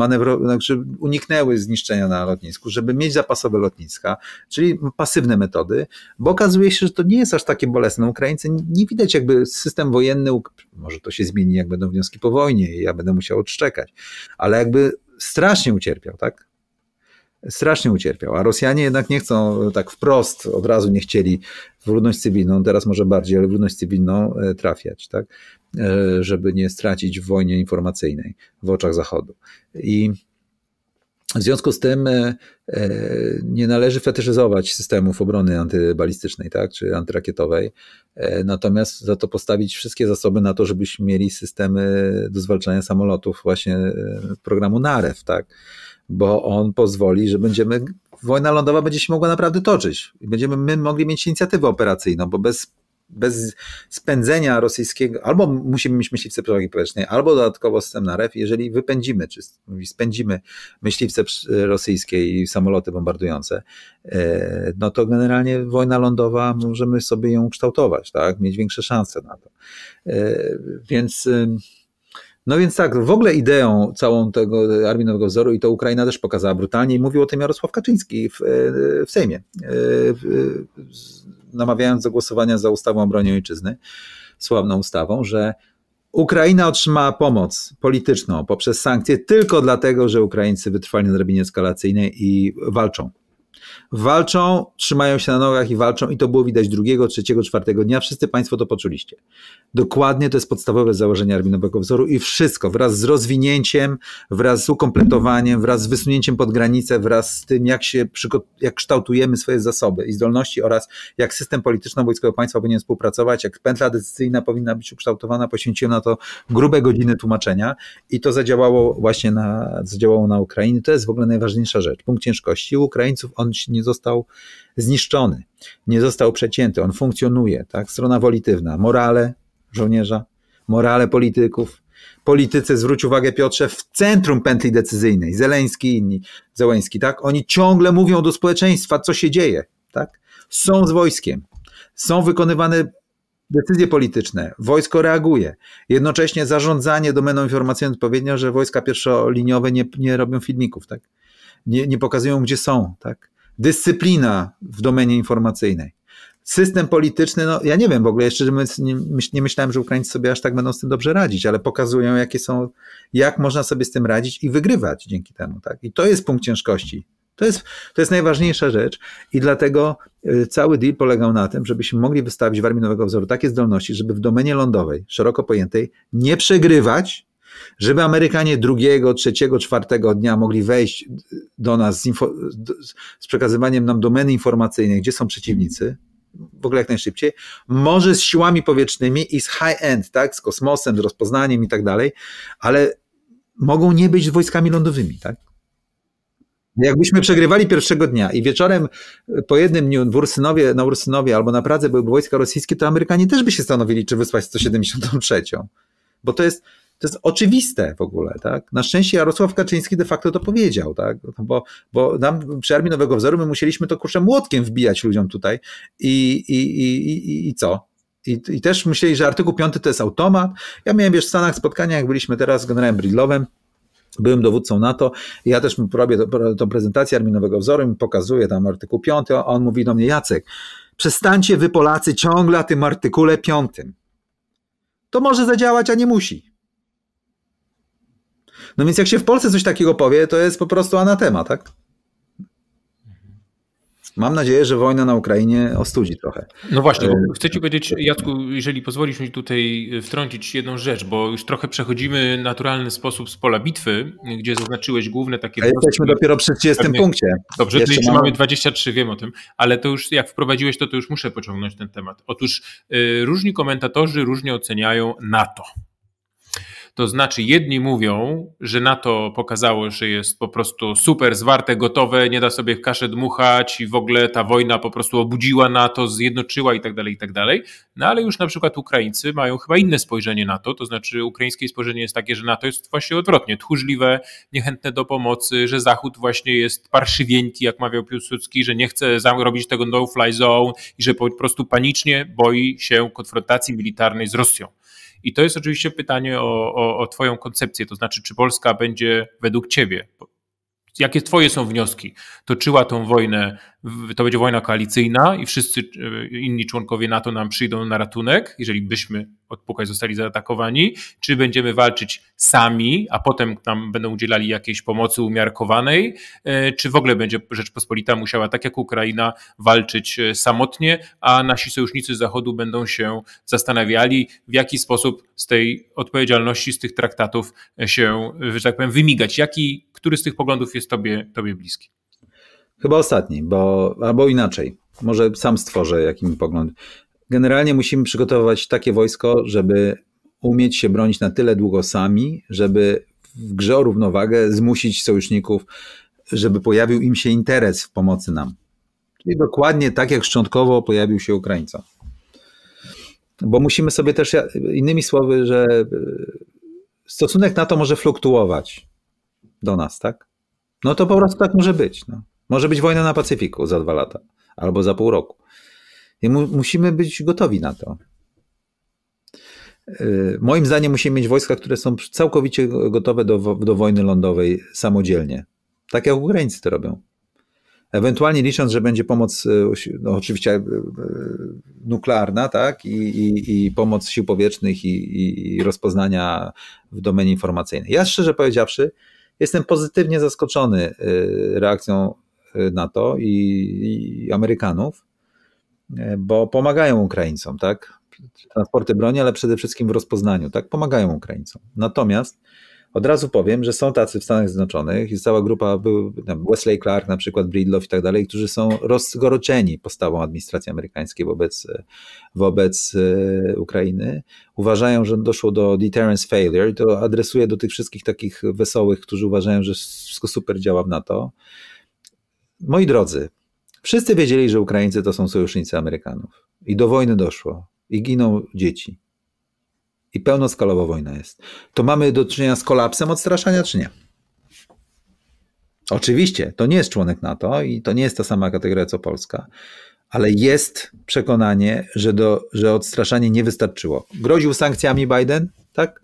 znaczy uniknęły zniszczenia na lotnisku, żeby mieć zapasowe lotniska, czyli pasywne metody, bo okazuje się, że to nie jest aż takie bolesne. Ukraińcy nie widać jakby system wojenny, może to się zmieni, jak będą wnioski po wojnie i ja będę musiał odszczekać, ale ale jakby strasznie ucierpiał, tak? Strasznie ucierpiał, a Rosjanie jednak nie chcą e, tak wprost, od razu nie chcieli w ludność cywilną, teraz może bardziej, ale w ludność cywilną e, trafiać, tak? E, żeby nie stracić w wojnie informacyjnej w oczach Zachodu. I w związku z tym e, e, nie należy fetyszyzować systemów obrony antybalistycznej tak, czy antyrakietowej, e, natomiast za to postawić wszystkie zasoby na to, żebyśmy mieli systemy do zwalczania samolotów właśnie programu NAREW, tak, bo on pozwoli, że będziemy, wojna lądowa będzie się mogła naprawdę toczyć i będziemy my mogli mieć inicjatywę operacyjną, bo bez bez spędzenia rosyjskiego, albo musimy mieć myśliwce przeciwpowietrzne, albo dodatkowo system ref, jeżeli wypędzimy, czy spędzimy myśliwce rosyjskie i samoloty bombardujące, e, no to generalnie wojna lądowa, możemy sobie ją kształtować, tak? mieć większe szanse na to. E, więc... E, no więc tak, w ogóle ideą całą tego Armii Nowego Wzoru i to Ukraina też pokazała brutalnie i mówił o tym Jarosław Kaczyński w, w Sejmie. W, w, namawiając do głosowania za ustawą o broni ojczyzny, sławną ustawą, że Ukraina otrzymała pomoc polityczną poprzez sankcje tylko dlatego, że Ukraińcy wytrwali na drabinie eskalacyjnej i walczą. Walczą, trzymają się na nogach i walczą, i to było widać drugiego, trzeciego, czwartego dnia. Wszyscy Państwo to poczuliście. Dokładnie to jest podstawowe założenie nowego wzoru i wszystko wraz z rozwinięciem, wraz z ukompletowaniem, wraz z wysunięciem pod granicę, wraz z tym, jak się jak kształtujemy swoje zasoby i zdolności oraz jak system polityczno-wojskowy państwa powinien współpracować, jak pętla decyzyjna powinna być ukształtowana, poświęciłem na to grube godziny tłumaczenia i to zadziałało właśnie na, zadziałało na Ukrainie. To jest w ogóle najważniejsza rzecz. Punkt ciężkości u Ukraińców, on nie został zniszczony, nie został przecięty, on funkcjonuje, tak? Strona wolitywna, morale, żołnierza, morale polityków. Politycy, zwróć uwagę Piotrze, w centrum pętli decyzyjnej, Zeleński i inni, Zeleński, tak? Oni ciągle mówią do społeczeństwa, co się dzieje, tak? Są z wojskiem, są wykonywane decyzje polityczne, wojsko reaguje. Jednocześnie zarządzanie domeną informacyjną odpowiednio, że wojska pierwszoliniowe nie, nie robią filmików, tak? Nie, nie pokazują, gdzie są, tak? Dyscyplina w domenie informacyjnej system polityczny, no ja nie wiem w ogóle, jeszcze nie, nie myślałem, że Ukraińcy sobie aż tak będą z tym dobrze radzić, ale pokazują, jakie są, jak można sobie z tym radzić i wygrywać dzięki temu. Tak? I to jest punkt ciężkości. To jest, to jest najważniejsza rzecz i dlatego y, cały deal polegał na tym, żebyśmy mogli wystawić w armii nowego wzoru takie zdolności, żeby w domenie lądowej, szeroko pojętej, nie przegrywać, żeby Amerykanie drugiego, trzeciego, czwartego dnia mogli wejść do nas z, info, z przekazywaniem nam domeny informacyjnej, gdzie są przeciwnicy, w ogóle jak najszybciej, może z siłami powietrznymi i z high-end, tak, z kosmosem, z rozpoznaniem i tak dalej, ale mogą nie być wojskami lądowymi, tak? Jakbyśmy przegrywali pierwszego dnia i wieczorem e, po jednym dniu w Ursynowie, na Ursynowie albo na Pradze byłyby wojska rosyjskie, to Amerykanie też by się stanowili, czy wysłać 173. Bo to jest, to jest oczywiste w ogóle, tak? Na szczęście Jarosław Kaczyński de facto to powiedział, tak? No bo, bo nam przy Armii Nowego Wzoru my musieliśmy to kurczę młotkiem wbijać ludziom tutaj i, i, i, i, i co? I, I, też myśleli, że artykuł 5 to jest automat. Ja miałem wiesz, w Stanach spotkania, jak byliśmy teraz z generałem Bridlowem, byłem dowódcą NATO, ja też robię tą prezentację Armii Nowego Wzoru, i pokazuję tam artykuł 5, a on mówi do mnie, Jacek, przestańcie wy Polacy ciągle tym artykule 5. To może zadziałać, a nie musi. No więc jak się w Polsce coś takiego powie, to jest po prostu anatema, tak? Mam nadzieję, że wojna na Ukrainie ostudzi trochę. No właśnie, e, chcę Ci powiedzieć, e, Jacku, jeżeli pozwolisz mi tutaj e, wtrącić jedną rzecz, bo już trochę przechodzimy naturalny sposób z pola bitwy, gdzie zaznaczyłeś główne takie. A jesteśmy dopiero przy 30 punkcie. Dobrze, jeszcze mamy... mamy 23, wiem o tym, ale to już jak wprowadziłeś to, to już muszę pociągnąć ten temat. Otóż różni komentatorzy różnie oceniają NATO. To znaczy, jedni mówią, że NATO pokazało, że jest po prostu super zwarte, gotowe, nie da sobie w kaszę dmuchać i w ogóle ta wojna po prostu obudziła NATO, zjednoczyła i tak dalej, i tak dalej. No ale już na przykład Ukraińcy mają chyba inne spojrzenie na to, to znaczy ukraińskie spojrzenie jest takie, że NATO jest właśnie odwrotnie, tchórzliwe, niechętne do pomocy, że Zachód właśnie jest parszywieńki, jak mawiał Piłsudski, że nie chce robić tego no-fly zone i że po prostu panicznie boi się konfrontacji militarnej z Rosją. I to jest oczywiście pytanie o, o, o Twoją koncepcję, to znaczy, czy Polska będzie według Ciebie jakie Twoje są wnioski? Toczyła tą wojnę to będzie wojna koalicyjna i wszyscy e, inni członkowie NATO nam przyjdą na ratunek, jeżeli byśmy odpukać zostali zaatakowani, czy będziemy walczyć sami, a potem nam będą udzielali jakiejś pomocy umiarkowanej, e, czy w ogóle będzie Rzeczpospolita musiała, tak jak Ukraina, walczyć e, samotnie, a nasi sojusznicy z Zachodu będą się zastanawiali, w jaki sposób z tej odpowiedzialności, z tych traktatów się, że tak powiem, wymigać. Jaki, który z tych poglądów jest tobie, tobie bliski? Chyba ostatni, bo albo inaczej. Może sam stworzę jakim pogląd. Generalnie musimy przygotowywać takie wojsko, żeby umieć się bronić na tyle długo sami, żeby w grze o równowagę zmusić sojuszników, żeby pojawił im się interes w pomocy nam. Czyli dokładnie tak, jak szczątkowo pojawił się Ukraińcom. Bo musimy sobie też, innymi słowy, że e, stosunek na to może fluktuować do nas, tak? No to po prostu tak może być. No. Może być wojna na Pacyfiku za dwa lata albo za pół roku. I mu, musimy być gotowi na to. Y, moim zdaniem musimy mieć wojska, które są całkowicie gotowe do, do wojny lądowej samodzielnie. Tak jak Ukraińcy to robią. Ewentualnie licząc, że będzie pomoc, y, no oczywiście y, nuklearna, tak, I, i, i pomoc sił powietrznych i, i, rozpoznania w domenie informacyjnej. Ja szczerze powiedziawszy, jestem pozytywnie zaskoczony reakcją NATO i, i Amerykanów, e, bo pomagają Ukraińcom, tak? Transporty broni, ale przede wszystkim w rozpoznaniu, tak? Pomagają Ukraińcom. Natomiast od razu powiem, że są tacy w Stanach Zjednoczonych, jest cała grupa, Wesley Clark, na przykład Breedlove i tak dalej, którzy są rozgoroczeni postawą administracji amerykańskiej wobec, wobec e, Ukrainy. Uważają, że doszło do deterrence failure i to adresuje do tych wszystkich takich wesołych, którzy uważają, że wszystko super działa w NATO. Moi drodzy, wszyscy wiedzieli, że Ukraińcy to są sojusznicy Amerykanów. I do wojny doszło. I giną dzieci. I pełnoskalowa wojna jest. To mamy do czynienia z kolapsem odstraszania, czy nie? Oczywiście, to nie jest członek NATO i to nie jest ta sama kategoria co Polska, ale jest przekonanie, że, do, że odstraszanie nie wystarczyło. Groził sankcjami Biden, tak?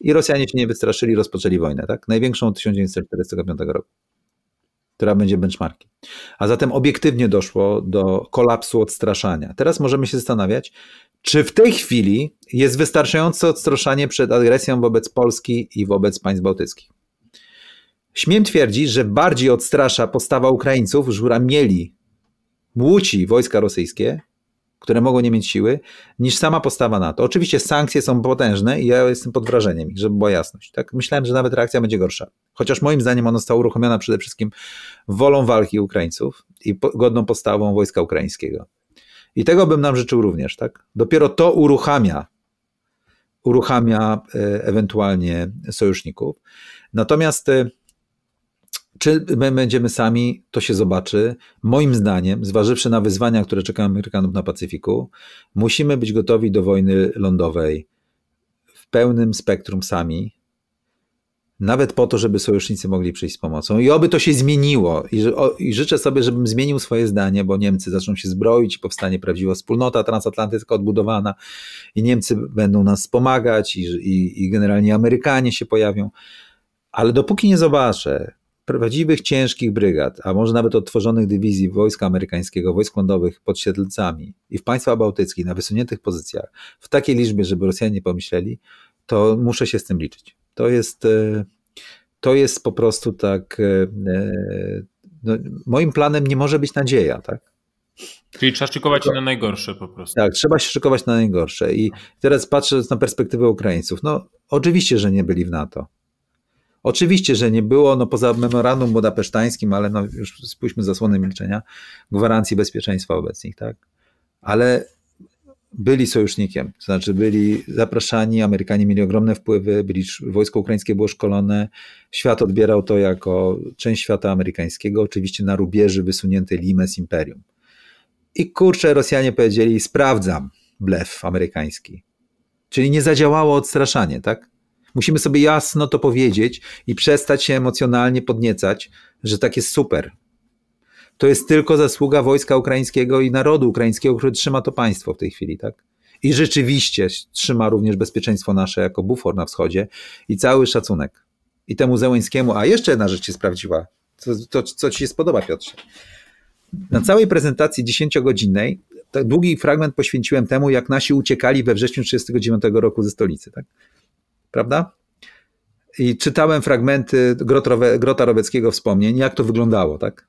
I Rosjanie się nie wystraszyli, rozpoczęli wojnę, tak? Największą od 1945 roku która będzie benchmarkiem. A zatem obiektywnie doszło do kolapsu odstraszania. Teraz możemy się zastanawiać, czy w tej chwili jest wystarczające odstraszanie przed agresją wobec Polski i wobec państw bałtyckich. Śmiem twierdzić, że bardziej odstrasza postawa Ukraińców, że mieli, łuci wojska rosyjskie, które mogą nie mieć siły, niż sama postawa NATO. Oczywiście sankcje są potężne i ja jestem pod wrażeniem ich, żeby była jasność. Tak myślałem, że nawet reakcja będzie gorsza. Chociaż moim zdaniem ona została uruchomiona przede wszystkim wolą walki Ukraińców i godną postawą wojska ukraińskiego. I tego bym nam życzył również, tak? Dopiero to uruchamia uruchamia e, ewentualnie sojuszników. Natomiast e, czy my będziemy sami, to się zobaczy. Moim zdaniem, zważywszy na wyzwania, które czekają Amerykanów na Pacyfiku, musimy być gotowi do wojny lądowej w pełnym spektrum sami, nawet po to, żeby sojusznicy mogli przyjść z pomocą. I oby to się zmieniło. I, o, I, życzę sobie, żebym zmienił swoje zdanie, bo Niemcy zaczną się zbroić, powstanie prawdziwa wspólnota transatlantycka odbudowana i Niemcy będą nas wspomagać i, i, i generalnie Amerykanie się pojawią. Ale dopóki nie zobaczę, prawdziwych ciężkich brygad, a może nawet odtworzonych dywizji wojska amerykańskiego, wojsk lądowych pod Siedlcami i w państwach bałtyckich na wysuniętych pozycjach w takiej liczbie, żeby Rosjanie pomyśleli, to muszę się z tym liczyć. To jest, e, to jest po prostu tak. E, e, no, moim planem nie może być nadzieja, tak? Czyli trzeba szykować Tylko, na najgorsze po prostu. Tak, trzeba się szykować na najgorsze. I teraz patrzę na perspektywę Ukraińców. No, oczywiście, że nie byli w NATO. Oczywiście, że nie było, no poza memorandum budapesztańskim, ale no już spójrzmy zasłony milczenia, gwarancji bezpieczeństwa wobec nich, tak? Ale byli sojusznikiem, to znaczy byli zapraszani, Amerykanie mieli ogromne wpływy, byli, wojsko ukraińskie było szkolone, świat odbierał to jako część świata amerykańskiego, oczywiście na rubieży wysuniętej limes imperium. I kurczę, Rosjanie powiedzieli, sprawdzam blef amerykański. Czyli nie zadziałało odstraszanie, tak? Musimy sobie jasno to powiedzieć i przestać się emocjonalnie podniecać, że tak jest super. To jest tylko zasługa wojska ukraińskiego i narodu ukraińskiego, który trzyma to państwo w tej chwili, tak? I rzeczywiście trzyma również bezpieczeństwo nasze jako bufor na wschodzie i cały szacunek. I temu Zełęńskiemu, a jeszcze jedna rzecz się sprawdziła, to co ci się spodoba, Piotrze. Na całej prezentacji dziesięciogodzinnej tak długi fragment poświęciłem temu, jak nasi uciekali we wrześniu 1939 roku ze stolicy. Tak? prawda? I czytałem fragmenty Grota Robeckiego wspomnień, jak to wyglądało, tak?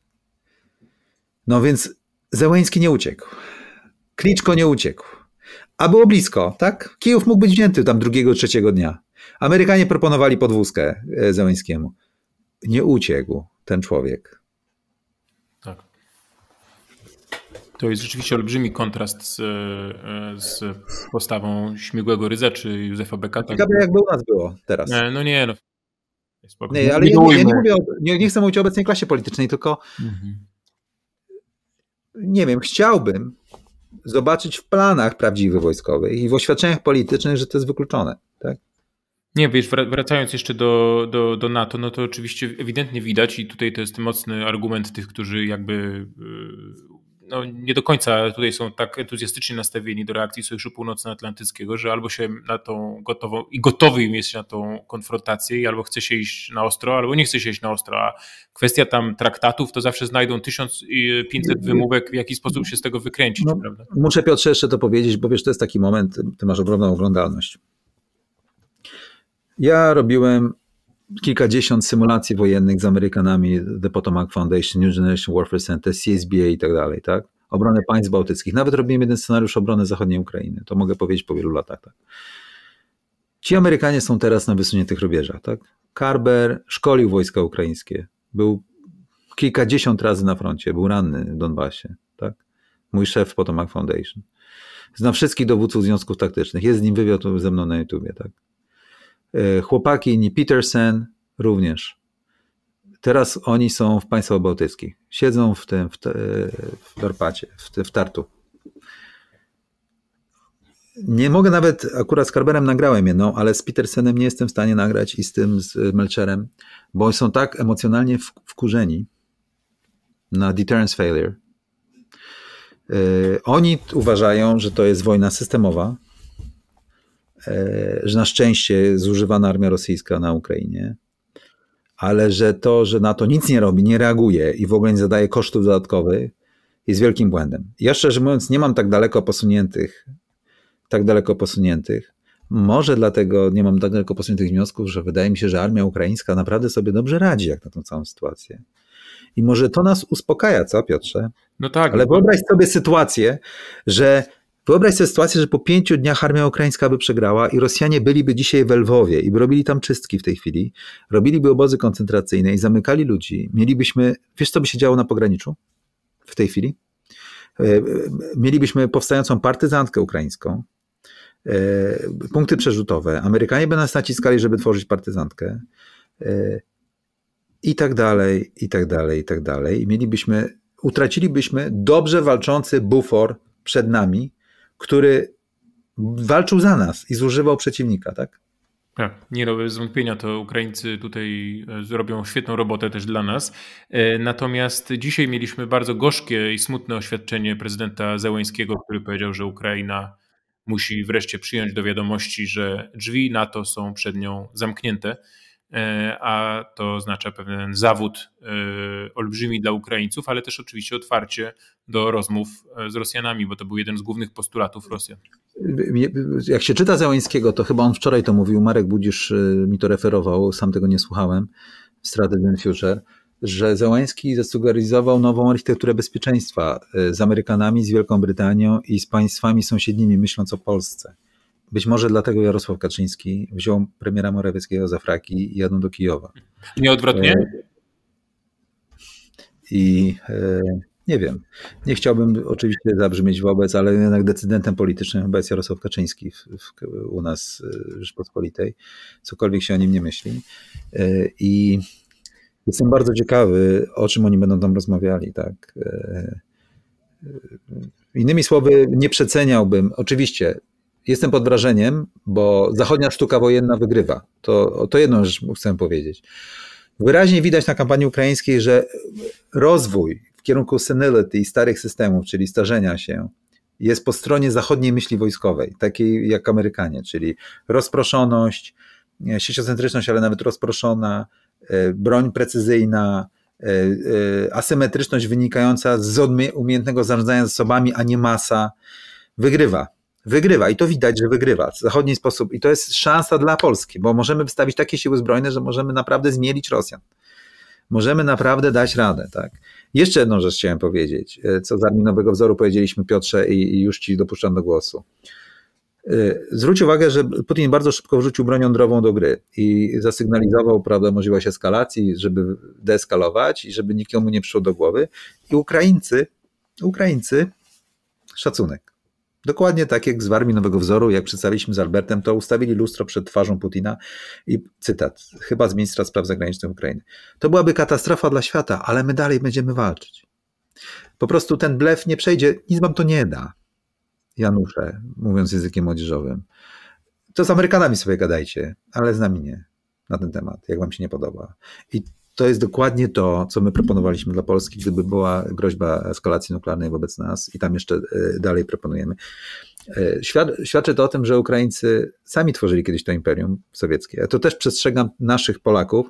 No więc Zełęński nie uciekł. Kliczko nie uciekł. A było blisko, tak? Kijów mógł być wzięty tam drugiego, trzeciego dnia. Amerykanie proponowali podwózkę e, Zełęńskiemu. Nie uciekł ten człowiek. To jest rzeczywiście olbrzymi kontrast z, e, z postawą śmigłego ryza czy Józefa Bekata. Ciekawe jak by u nas było teraz. E, no nie, no. Spokojnie. Nie, ale nie, nie, ja nie, mówię o, nie, nie, chcę mówić o obecnej klasie politycznej, tylko mhm. nie wiem, chciałbym zobaczyć w planach prawdziwy wojskowej i w oświadczeniach politycznych, że to jest wykluczone. Tak? Nie, wiesz, wracając jeszcze do, do, do NATO, no to oczywiście ewidentnie widać i tutaj to jest mocny argument tych, którzy jakby e, no, nie do końca tutaj są tak entuzjastycznie nastawieni do reakcji Sojuszu Północnoatlantyckiego, że albo się na tą gotową i gotowy im jest na tą konfrontację i albo chce się iść na ostro, albo nie chce się iść na ostro, a kwestia tam traktatów to zawsze znajdą 1500 y, y, wymówek, w jaki sposób się z tego wykręcić, no, prawda? Muszę Piotrze jeszcze to powiedzieć, bo wiesz, to jest taki moment, ty masz ogromną oglądalność. Ja robiłem kilkadziesiąt symulacji wojennych z Amerykanami, The Potomac Foundation, New Generation Warfare Center, CSBA i tak dalej, tak? Obronę państw bałtyckich. Nawet robimy jeden scenariusz obrony zachodniej Ukrainy. To mogę powiedzieć po wielu latach, tak? Ci Amerykanie są teraz na wysuniętych rubieżach, tak? Carber szkolił wojska ukraińskie. Był kilkadziesiąt razy na froncie, był ranny w Donbasie, tak? Mój szef Potomac Foundation. Zna wszystkich dowódców związków taktycznych. Jest z nim wywiad ze mną na YouTubie, tak? E, chłopaki inni, Petersen również. Teraz oni są w państwach bałtyckich. Siedzą w tym, w, w Dorpacie, w, w Tartu. Nie mogę nawet, akurat z Karberem nagrałem jedną, ale z Petersenem nie jestem w stanie nagrać i z tym, z Melcherem, bo są tak emocjonalnie wkurzeni na deterrence failure. E, oni uważają, że to jest wojna systemowa, E, że na szczęście zużywana armia rosyjska na Ukrainie, ale że to, że NATO nic nie robi, nie reaguje i w ogóle nie zadaje kosztów dodatkowych, jest wielkim błędem. Ja szczerze mówiąc nie mam tak daleko posuniętych, tak daleko posuniętych. Może dlatego nie mam tak daleko posuniętych wniosków, że wydaje mi się, że armia ukraińska naprawdę sobie dobrze radzi jak na tą całą sytuację. I może to nas uspokaja, co Piotrze? No tak. Ale wyobraź sobie sytuację, że Wyobraź sobie sytuację, że po pięciu dniach armia ukraińska by przegrała i Rosjanie byliby dzisiaj w Lwowie i by robili tam czystki w tej chwili, robiliby obozy koncentracyjne i zamykali ludzi. Mielibyśmy, wiesz co by się działo na pograniczu w tej chwili? E, e, mielibyśmy powstającą partyzantkę ukraińską, e, punkty przerzutowe. Amerykanie by nas naciskali, żeby tworzyć partyzantkę i tak dalej, i tak dalej, i tak dalej. I mielibyśmy, utracilibyśmy dobrze walczący bufor przed nami, który walczył za nas i zużywał przeciwnika, tak? Tak, nie robię zwątpienia, to Ukraińcy tutaj e, zrobią świetną robotę też dla nas. E, natomiast dzisiaj mieliśmy bardzo gorzkie i smutne oświadczenie prezydenta Zełęńskiego, który powiedział, że Ukraina musi wreszcie przyjąć do wiadomości, że drzwi NATO są przed nią zamknięte. E, a to oznacza pewien zawód e, olbrzymi dla Ukraińców, ale też oczywiście otwarcie do rozmów e, z Rosjanami, bo to był jeden z głównych postulatów Rosjan. Jak się czyta Załańskiego, to chyba on wczoraj to mówił, Marek Budzisz mi to referował, sam tego nie słuchałem, straty Den Future, że Załański zasugerował nową architekturę bezpieczeństwa z Amerykanami, z Wielką Brytanią i z państwami sąsiednimi, myśląc o Polsce. Być może dlatego Jarosław Kaczyński wziął premiera Morawieckiego za fraki i jadą do Kijowa. Nie odwrotnie? E, I e, nie wiem. Nie chciałbym oczywiście zabrzmieć wobec, ale jednak decydentem politycznym chyba jest Jarosław Kaczyński w, w, u nas e, w Rzeczpospolitej, cokolwiek się o nim nie myśli. I jestem bardzo ciekawy, o czym oni będą tam rozmawiali. Tak. Innymi słowy, nie przeceniałbym, oczywiście jestem pod wrażeniem, bo zachodnia sztuka wojenna wygrywa. To, to jedną rzecz chcę powiedzieć. Wyraźnie widać na kampanii ukraińskiej, że rozwój w kierunku senility i starych systemów, czyli starzenia się, jest po stronie zachodniej myśli wojskowej, takiej jak Amerykanie, czyli rozproszoność, sieciocentryczność, ale nawet rozproszona, e, broń precyzyjna, e, e, asymetryczność wynikająca z umiejętnego zarządzania zasobami, a nie masa, wygrywa wygrywa i to widać, że wygrywa w zachodni sposób i to jest szansa dla Polski, bo możemy wystawić takie siły zbrojne, że możemy naprawdę zmielić Rosjan. Możemy naprawdę dać radę, tak. Jeszcze jedną rzecz chciałem powiedzieć, e, co z armii nowego wzoru powiedzieliśmy Piotrze i, już ci dopuszczam do głosu. E, zwróć uwagę, że Putin bardzo szybko wrzucił broń jądrową do gry i zasygnalizował prawda, możliwość eskalacji, żeby deeskalować i żeby nikomu nie przyszło do głowy. I Ukraińcy, Ukraińcy, szacunek Dokładnie tak jak z warmi Nowego Wzoru, jak przedstawiliśmy z Albertem, to ustawili lustro przed twarzą Putina i cytat, chyba z ministra spraw zagranicznych Ukrainy. To byłaby katastrofa dla świata, ale my dalej będziemy walczyć. Po prostu ten blef nie przejdzie, nic wam to nie da. Janusze, mówiąc językiem młodzieżowym. To z Amerykanami sobie gadajcie, ale z nami nie na ten temat, jak wam się nie podoba. I to jest dokładnie to, co my mhm. proponowaliśmy dla Polski, gdyby była groźba eskalacji nuklearnej wobec nas i tam jeszcze e, dalej proponujemy. E, świadczy to o tym, że Ukraińcy sami tworzyli kiedyś to imperium sowieckie. Ja to też przestrzegam naszych Polaków,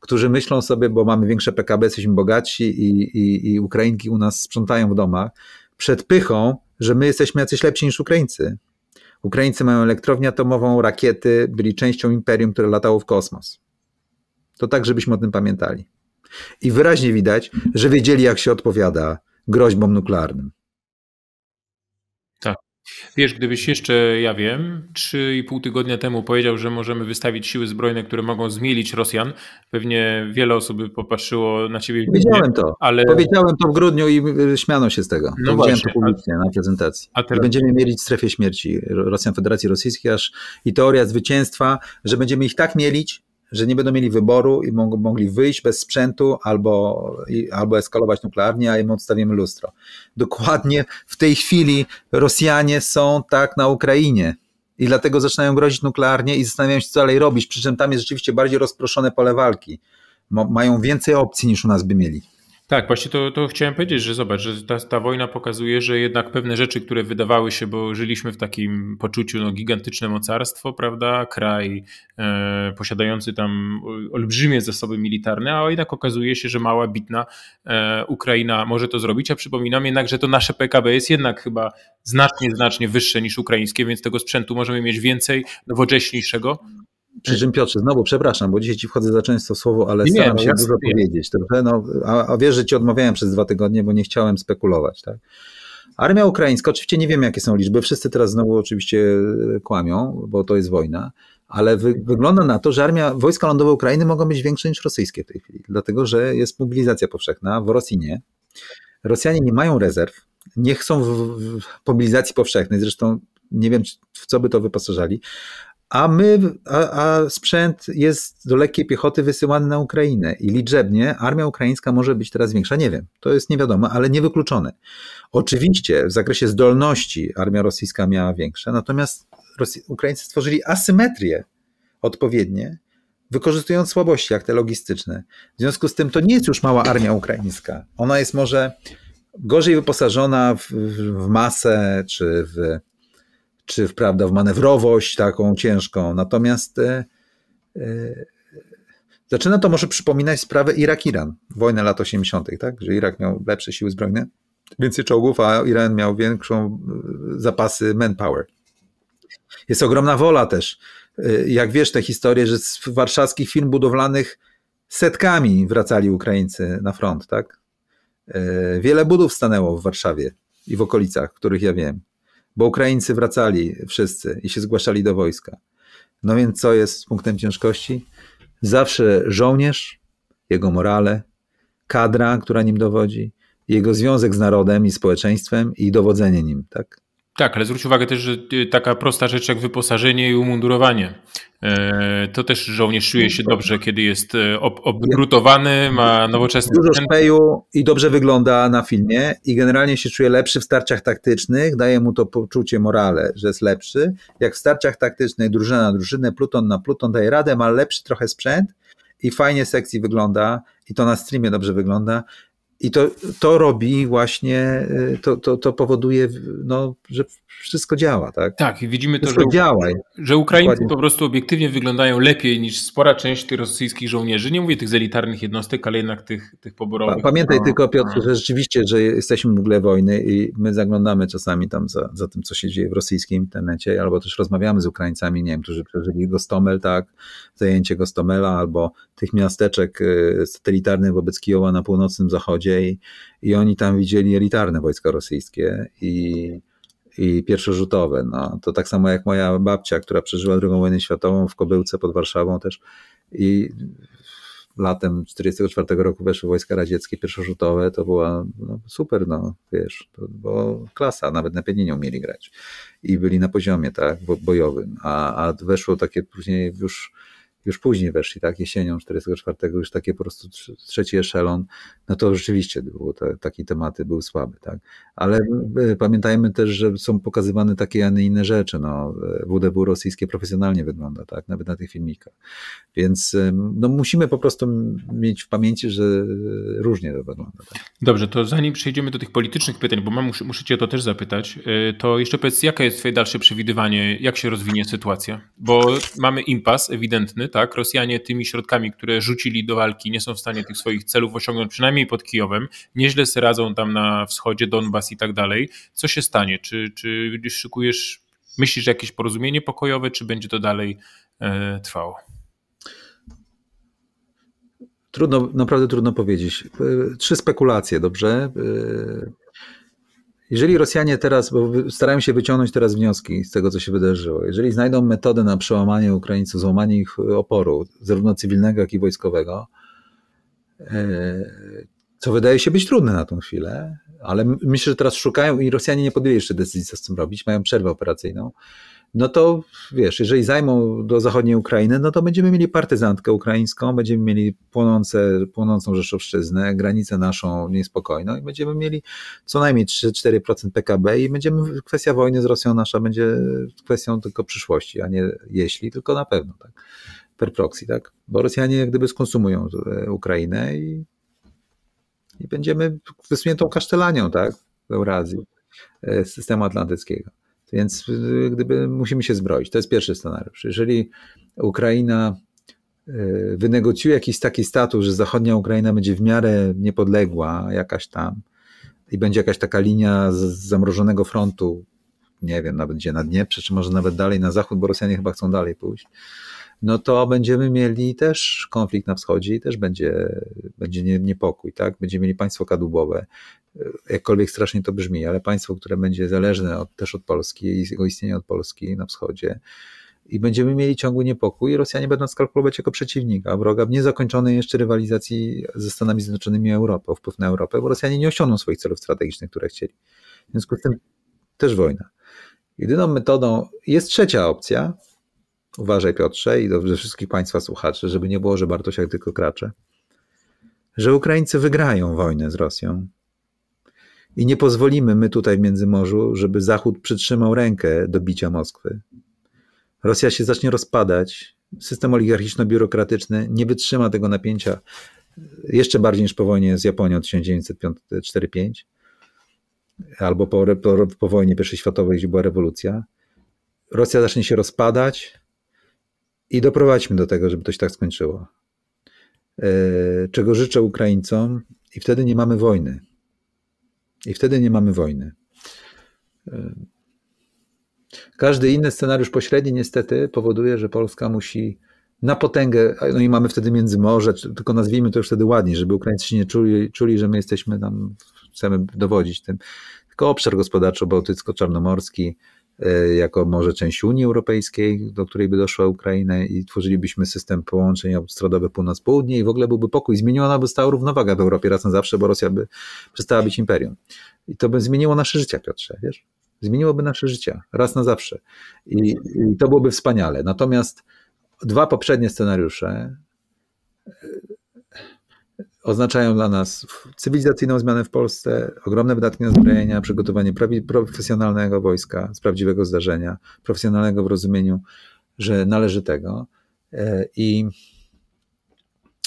którzy myślą sobie, bo mamy większe PKB, jesteśmy bogaci i, i, i Ukrainki u nas sprzątają w domach, przed pychą, że my jesteśmy jacyś lepsi niż Ukraińcy. Ukraińcy mają elektrownię atomową, rakiety, byli częścią imperium, które latało w kosmos. To tak, żebyśmy o tym pamiętali. I wyraźnie widać, że wiedzieli, jak się odpowiada groźbom nuklearnym. Tak. Wiesz, gdybyś jeszcze, ja wiem, 3,5 tygodnia temu powiedział, że możemy wystawić siły zbrojne, które mogą zmielić Rosjan, pewnie wiele osób popatrzyło na ciebie. Powiedziałem to. Ale... Powiedziałem to w grudniu i śmiano się z tego. No Powiedziałem to publicznie na prezentacji. A teraz... będziemy mielić w strefie śmierci Rosjan Federacji Rosyjskiej aż i teoria zwycięstwa, że będziemy ich tak mielić, że nie będą mieli wyboru i mog mogli wyjść bez sprzętu albo, i, albo eskalować nuklearnie, a im odstawimy lustro. Dokładnie w tej chwili Rosjanie są tak na Ukrainie. I dlatego zaczynają grozić nuklearnie i zastanawiają się, co dalej robić. Przy czym tam jest rzeczywiście bardziej rozproszone pole walki. mają więcej opcji niż u nas by mieli. Tak, właśnie to, to chciałem powiedzieć, że zobacz, że ta, ta, wojna pokazuje, że jednak pewne rzeczy, które wydawały się, bo żyliśmy w takim poczuciu, no gigantyczne mocarstwo, prawda, kraj e, posiadający tam olbrzymie zasoby militarne, a jednak okazuje się, że mała, bitna e, Ukraina może to zrobić, a przypominam jednak, że to nasze PKB jest jednak chyba znacznie, znacznie wyższe niż ukraińskie, więc tego sprzętu możemy mieć więcej, nowocześniejszego, przy czym Piotrze, znowu przepraszam, bo dzisiaj ci wchodzę za często w słowo, ale nie, staram no się dużo nie. powiedzieć. Trochę, No, a, a wiesz, że ci odmawiałem przez dwa tygodnie, bo nie chciałem spekulować. Tak? Armia ukraińska, oczywiście nie wiem jakie są liczby, wszyscy teraz znowu oczywiście e, kłamią, bo to jest wojna, ale wy, wygląda na to, że armia, wojska lądowe Ukrainy mogą być większe niż rosyjskie w tej chwili, dlatego że jest mobilizacja powszechna, w Rosji nie. Rosjanie nie mają rezerw, nie chcą w, w mobilizacji powszechnej, zresztą nie wiem, w co by to wyposażali a my, a, a, sprzęt jest do lekkiej piechoty wysyłany na Ukrainę i liczebnie armia ukraińska może być teraz większa. Nie wiem, to jest niewiadome, ale ale niewykluczone. Oczywiście w zakresie zdolności armia rosyjska miała większe, natomiast Ukraińcy stworzyli asymetrię odpowiednie, wykorzystując słabości, jak te logistyczne. W związku z tym to nie jest już mała armia ukraińska. Ona jest może gorzej wyposażona w, w masę czy w czy w, w manewrowość taką ciężką. Natomiast e, e, zaczyna to może przypominać sprawę Irak-Iran, wojnę lat 80., tak? że Irak miał lepsze siły zbrojne, więcej czołgów, a Iran miał większą e, zapasy manpower. Jest ogromna wola też. E, jak wiesz te historie, że z warszawskich firm budowlanych setkami wracali Ukraińcy na front, tak? E, wiele budów stanęło w Warszawie i w okolicach, których ja wiem bo Ukraińcy wracali wszyscy i się zgłaszali do wojska. No więc co jest punktem ciężkości? Zawsze żołnierz, jego morale, kadra, która nim dowodzi, jego związek z narodem i społeczeństwem i dowodzenie nim, tak? Tak, ale zwróć uwagę też, że y, taka prosta rzecz jak wyposażenie i umundurowanie. E, to też żołnierz czuje się dobrze, kiedy jest e, obrutowany, ma nowoczesny... Dużo speju i dobrze wygląda na filmie i generalnie się czuje lepszy w starciach taktycznych, daje mu to poczucie morale, że jest lepszy. Jak w starciach taktycznych drużyna na drużynę, pluton na pluton daje radę, ma lepszy trochę sprzęt i fajnie sekcji wygląda i to na streamie dobrze wygląda i to, to robi właśnie, y, to, to, to powoduje, no, że wszystko działa, tak? Tak, i widzimy to, wszystko że, działa. że Ukraińcy Dokładnie. po prostu obiektywnie wyglądają lepiej niż spora część tych rosyjskich żołnierzy. Nie mówię tych z elitarnych jednostek, ale jednak tych, tych poborowych. Pamiętaj no. tylko, Piotr, no. że rzeczywiście, że jesteśmy w mgle wojny i my zaglądamy czasami tam za, za tym, co się dzieje w rosyjskim internecie, albo też rozmawiamy z Ukraińcami, nie wiem, którzy przeżyli Gostomel, tak, zajęcie Gostomela, albo tych miasteczek y, satelitarnych wobec Kijowa na północnym zachodzie, i oni tam widzieli elitarne wojska rosyjskie i, i pierwszorzutowe. No, to tak samo jak moja babcia, która przeżyła II wojnę światową w Kobyłce pod Warszawą też i latem 1944 roku weszły wojska radzieckie pierwszorzutowe, to była no, super, no wiesz, to klasa, nawet na pianinie umieli grać i byli na poziomie tak bojowym, a, a weszło takie później już już później weszli, tak, jesienią 44, już takie po prostu trzeci eszelon, no to rzeczywiście było te, takie tematy były słabe, tak. Ale tak. pamiętajmy też, że są pokazywane takie, a nie inne rzeczy, no WDW rosyjskie profesjonalnie wygląda, tak, nawet na tych filmikach. Więc no musimy po prostu mieć w pamięci, że różnie to wygląda. Tak? Dobrze, to zanim przejdziemy do tych politycznych pytań, bo mam, muszę, muszę cię o to też zapytać, y, to jeszcze powiedz, jakie jest twoje dalsze przewidywanie, jak się rozwinie sytuacja? Bo mamy impas ewidentny, tak? Rosjanie tymi środkami, które rzucili do walki, nie są w stanie tych swoich celów osiągnąć, przynajmniej pod Kijowem. Nieźle sobie radzą tam na wschodzie, Donbas i tak dalej. Co się stanie? Czy, czy szykujesz, myślisz jakieś porozumienie pokojowe, czy będzie to dalej e, trwało? Trudno, naprawdę trudno powiedzieć. E, trzy spekulacje, dobrze? E, jeżeli Rosjanie teraz, bo starają się wyciągnąć teraz wnioski z tego, co się wydarzyło, jeżeli znajdą metodę na przełamanie Ukraińców, złamanie ich oporu, zarówno cywilnego, jak i wojskowego, e, co wydaje się być trudne na tą chwilę, ale myślę, że teraz szukają i Rosjanie nie podjęli jeszcze decyzji, co z tym robić, mają przerwę operacyjną no to wiesz, jeżeli zajmą do zachodniej Ukrainy, no to będziemy mieli partyzantkę ukraińską, będziemy mieli płonące, płonącą Rzeszowszczyznę, granicę naszą niespokojną i będziemy mieli co najmniej 3-4% PKB i będziemy, kwestia wojny z Rosją nasza będzie kwestią tylko przyszłości, a nie jeśli, tylko na pewno, tak, per proxy, tak, bo Rosjanie jak gdyby skonsumują e, Ukrainę i, i będziemy wysuniętą kasztelanią, tak, w Eurazji, e, systemu atlantyckiego. Więc y, gdyby musimy się zbroić. To jest pierwszy scenariusz. Jeżeli Ukraina y, wynegocjuje jakiś taki status, że zachodnia Ukraina będzie w miarę niepodległa, jakaś tam, i będzie jakaś taka linia z zamrożonego frontu, nie wiem, nawet gdzie na Dnieprze, czy może nawet dalej na zachód, bo Rosjanie chyba chcą dalej pójść, no to będziemy mieli też konflikt na wschodzie i też będzie, będzie niepokój, tak? Będziemy mieli państwo kadłubowe, jakkolwiek strasznie to brzmi, ale państwo, które będzie zależne od, też od Polski i jego istnienia od Polski na wschodzie, i będziemy mieli ciągły niepokój i Rosjanie będą skalkulować jako przeciwnika, wroga w niezakończonej jeszcze rywalizacji ze Stanami Zjednoczonymi Europą, wpływ na Europę, bo Rosjanie nie osiągną swoich celów strategicznych, które chcieli. W związku z tym też wojna. Jedyną metodą jest trzecia opcja, Uważaj Piotrze i do wszystkich Państwa słuchaczy, żeby nie było, że Bartosiak tylko kracze, że Ukraińcy wygrają wojnę z Rosją. I nie pozwolimy my tutaj w Międzymorzu, żeby Zachód przytrzymał rękę do bicia Moskwy. Rosja się zacznie rozpadać, system oligarchiczno-biurokratyczny nie wytrzyma tego napięcia jeszcze bardziej niż po wojnie z Japonią 1945 albo po, po, po wojnie I światowej, gdzie była rewolucja. Rosja zacznie się rozpadać, i doprowadźmy do tego, żeby to się tak skończyło. E, czego życzę Ukraińcom, i wtedy nie mamy wojny. I wtedy nie mamy wojny. E, każdy inny scenariusz pośredni niestety powoduje, że Polska musi na potęgę, no i mamy wtedy międzymorze, tylko nazwijmy to już wtedy ładnie, żeby Ukraińcy się nie czuli, czuli że my jesteśmy tam, chcemy dowodzić tym. Tylko obszar gospodarczo-bałtycko-czarnomorski, E, jako może część Unii Europejskiej, do której by doszła Ukraina i tworzylibyśmy system połączeń autostradowych północ-południe i w ogóle byłby pokój. Zmieniona by stała równowaga w Europie raz na zawsze, bo Rosja by przestała być imperium. I to by zmieniło nasze życie, Piotrze, wiesz? Zmieniłoby nasze życie raz na zawsze. I, i to byłoby wspaniale. Natomiast dwa poprzednie scenariusze oznaczają dla nas cywilizacyjną zmianę w Polsce, ogromne wydatki na zbrojenia, przygotowanie profesjonalnego wojska z prawdziwego zdarzenia, profesjonalnego w rozumieniu, że należy tego. E, I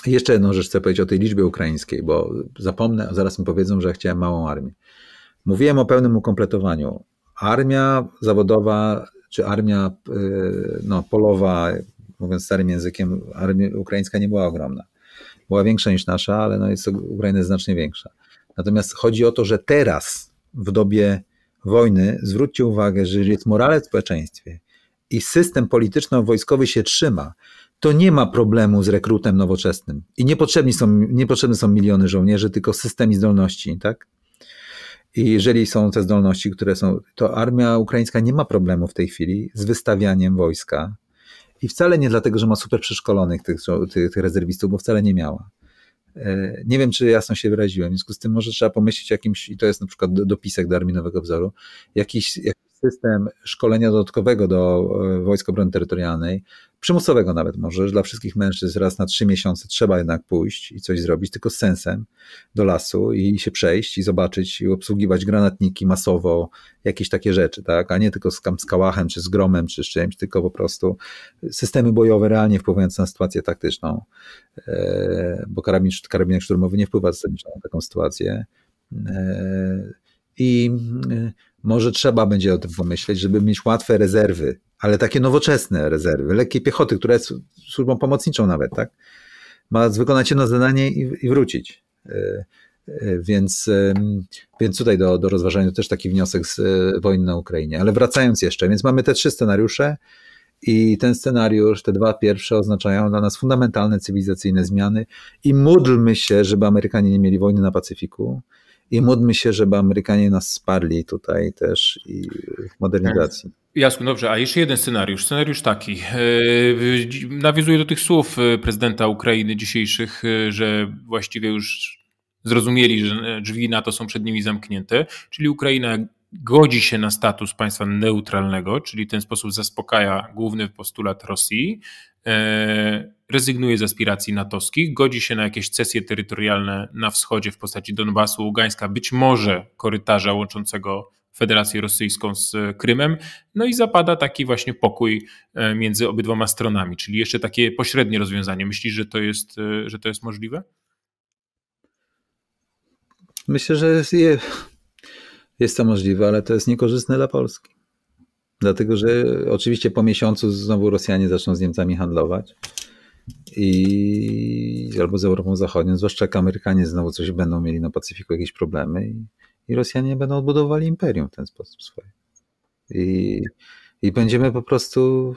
jeszcze jedną rzecz chcę powiedzieć o tej liczbie ukraińskiej, bo zapomnę, zaraz mi powiedzą, że chciałem małą armię. Mówiłem o pełnym ukompletowaniu. Armia zawodowa czy armia e, no, polowa, mówiąc starym językiem, armia ukraińska nie była ogromna była większa niż nasza, ale no jest Ukraina znacznie większa. Natomiast chodzi o to, że teraz w dobie wojny zwróćcie uwagę, że jeżeli jest morale w społeczeństwie i system polityczno-wojskowy się trzyma, to nie ma problemu z rekrutem nowoczesnym. I niepotrzebni są, niepotrzebne są miliony żołnierzy, tylko system i zdolności, tak? I jeżeli są te zdolności, które są, to armia ukraińska nie ma problemu w tej chwili z wystawianiem wojska i wcale nie dlatego, że ma super przeszkolonych tych, tych, tych rezerwistów, bo wcale nie miała. E, nie wiem, czy jasno się wyraziłem, w związku z tym może trzeba pomyśleć jakimś, i to jest na przykład dopisek do arminowego wzoru, jakiś, jakiś system szkolenia dodatkowego do e, Wojsk Obrony Terytorialnej, przymusowego nawet może, że dla wszystkich mężczyzn raz na trzy miesiące trzeba jednak pójść i coś zrobić, tylko z sensem do lasu i się przejść i zobaczyć i obsługiwać granatniki masowo, jakieś takie rzeczy, tak? A nie tylko z, z kałachem, czy z gromem, czy z czymś, tylko po prostu systemy bojowe realnie wpływające na sytuację taktyczną, e, bo karabin, karabinek szturmowy nie wpływa zasadniczo na taką sytuację. E, I y, może trzeba będzie o tym pomyśleć, żeby mieć łatwe rezerwy ale takie nowoczesne rezerwy, lekkiej piechoty, która jest służbą pomocniczą nawet, tak? Ma wykonać jedno zadanie i, i wrócić. E, e, więc, więc tutaj do, do rozważania też taki wniosek z e, wojny na Ukrainie. Ale wracając jeszcze, więc mamy te trzy scenariusze i ten scenariusz, te dwa pierwsze oznaczają dla nas fundamentalne cywilizacyjne zmiany i módlmy się, żeby Amerykanie nie mieli wojny na Pacyfiku, i módlmy się, żeby Amerykanie nas wsparli tutaj też i w modernizacji. Tak. Jasku, dobrze. A jeszcze jeden scenariusz. Scenariusz taki. E, nawiązuję do tych słów e, prezydenta Ukrainy dzisiejszych, e, że właściwie już zrozumieli, że drzwi NATO są przed nimi zamknięte, czyli Ukraina godzi się na status państwa neutralnego, czyli w ten sposób zaspokaja główny postulat Rosji rezygnuje z aspiracji natowskich, godzi się na jakieś cesje terytorialne na wschodzie w postaci Donbasu, Ługańska, być może korytarza łączącego Federację Rosyjską z Krymem, no i zapada taki właśnie pokój e, między obydwoma stronami, czyli jeszcze takie pośrednie rozwiązanie. Myślisz, że to jest, e, że to jest możliwe? Myślę, że jest to możliwe, ale to jest niekorzystne dla Polski. Dlatego, że oczywiście po miesiącu znowu Rosjanie zaczną z Niemcami handlować i albo z Europą Zachodnią, zwłaszcza jak Amerykanie znowu coś będą mieli na Pacyfiku, jakieś problemy i, i Rosjanie będą odbudowali imperium w ten sposób swoje. I, I będziemy po prostu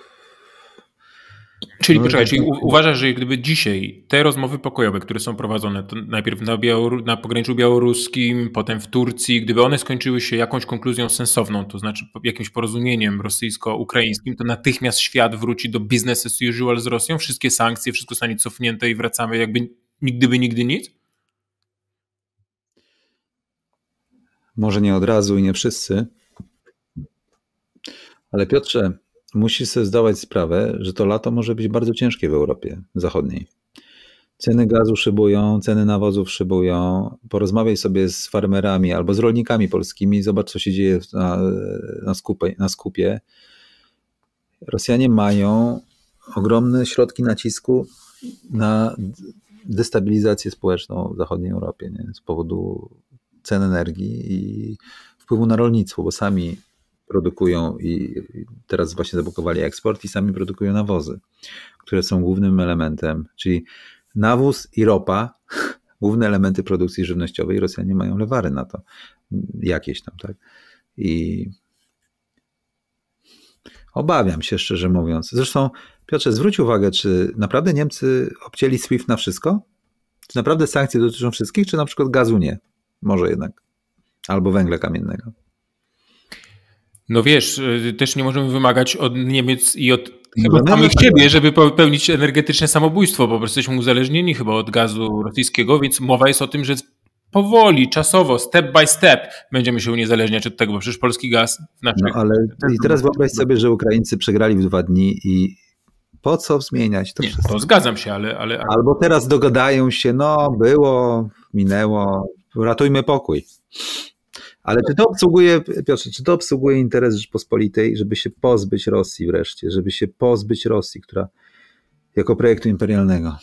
Czyli no, poczekaj, tak, czyli tak, u, tak. uważasz, że gdyby dzisiaj te rozmowy pokojowe, które są prowadzone najpierw na, Białoru- na pograniczu białoruskim, potem w Turcji, gdyby one skończyły się jakąś konkluzją sensowną, to znaczy jakimś porozumieniem rosyjsko-ukraińskim, to natychmiast świat wróci do business as usual z Rosją, wszystkie sankcje, wszystko zostanie cofnięte i wracamy jakby nigdy by nigdy nic? Może nie od razu i nie wszyscy. Ale Piotrze, musi sobie zdawać sprawę, że to lato może być bardzo ciężkie w Europie Zachodniej. Ceny gazu szybują, ceny nawozów szybują. Porozmawiaj sobie z farmerami albo z rolnikami polskimi, zobacz, co się dzieje na, na, skupie, na skupie. Rosjanie mają ogromne środki nacisku na destabilizację społeczną w zachodniej Europie nie? z powodu cen energii i wpływu na rolnictwo, bo sami produkują i teraz właśnie zablokowali eksport i sami produkują nawozy, które są głównym elementem, czyli nawóz i ropa, główne elementy produkcji żywnościowej, Rosjanie mają lewary na to, jakieś tam, tak? I obawiam się, szczerze mówiąc. Zresztą, Piotrze, zwróć uwagę, czy naprawdę Niemcy obcięli SWIFT na wszystko? Czy naprawdę sankcje dotyczą wszystkich, czy na przykład gazu nie? Może jednak. Albo węgla kamiennego. No wiesz, y, też nie możemy wymagać od Niemiec i od no chyba no, samych tak. siebie, żeby popełnić energetyczne samobójstwo. Po prostu jesteśmy uzależnieni chyba od gazu rosyjskiego, więc mowa jest o tym, że powoli, czasowo, step by step będziemy się uniezależniać od tego, bo przecież polski gaz w no, naszych... No ale i teraz wyobraź sobie, że Ukraińcy przegrali w dwa dni i po co zmieniać to Nie, wszystko? To no, zgadzam się, ale, ale, ale... Albo teraz dogadają się, no było, minęło, ratujmy pokój. Ale czy to obsługuje, Piotrze, czy to obsługuje interes Rzeczpospolitej, żeby się pozbyć Rosji wreszcie, żeby się pozbyć Rosji, która jako projektu imperialnego?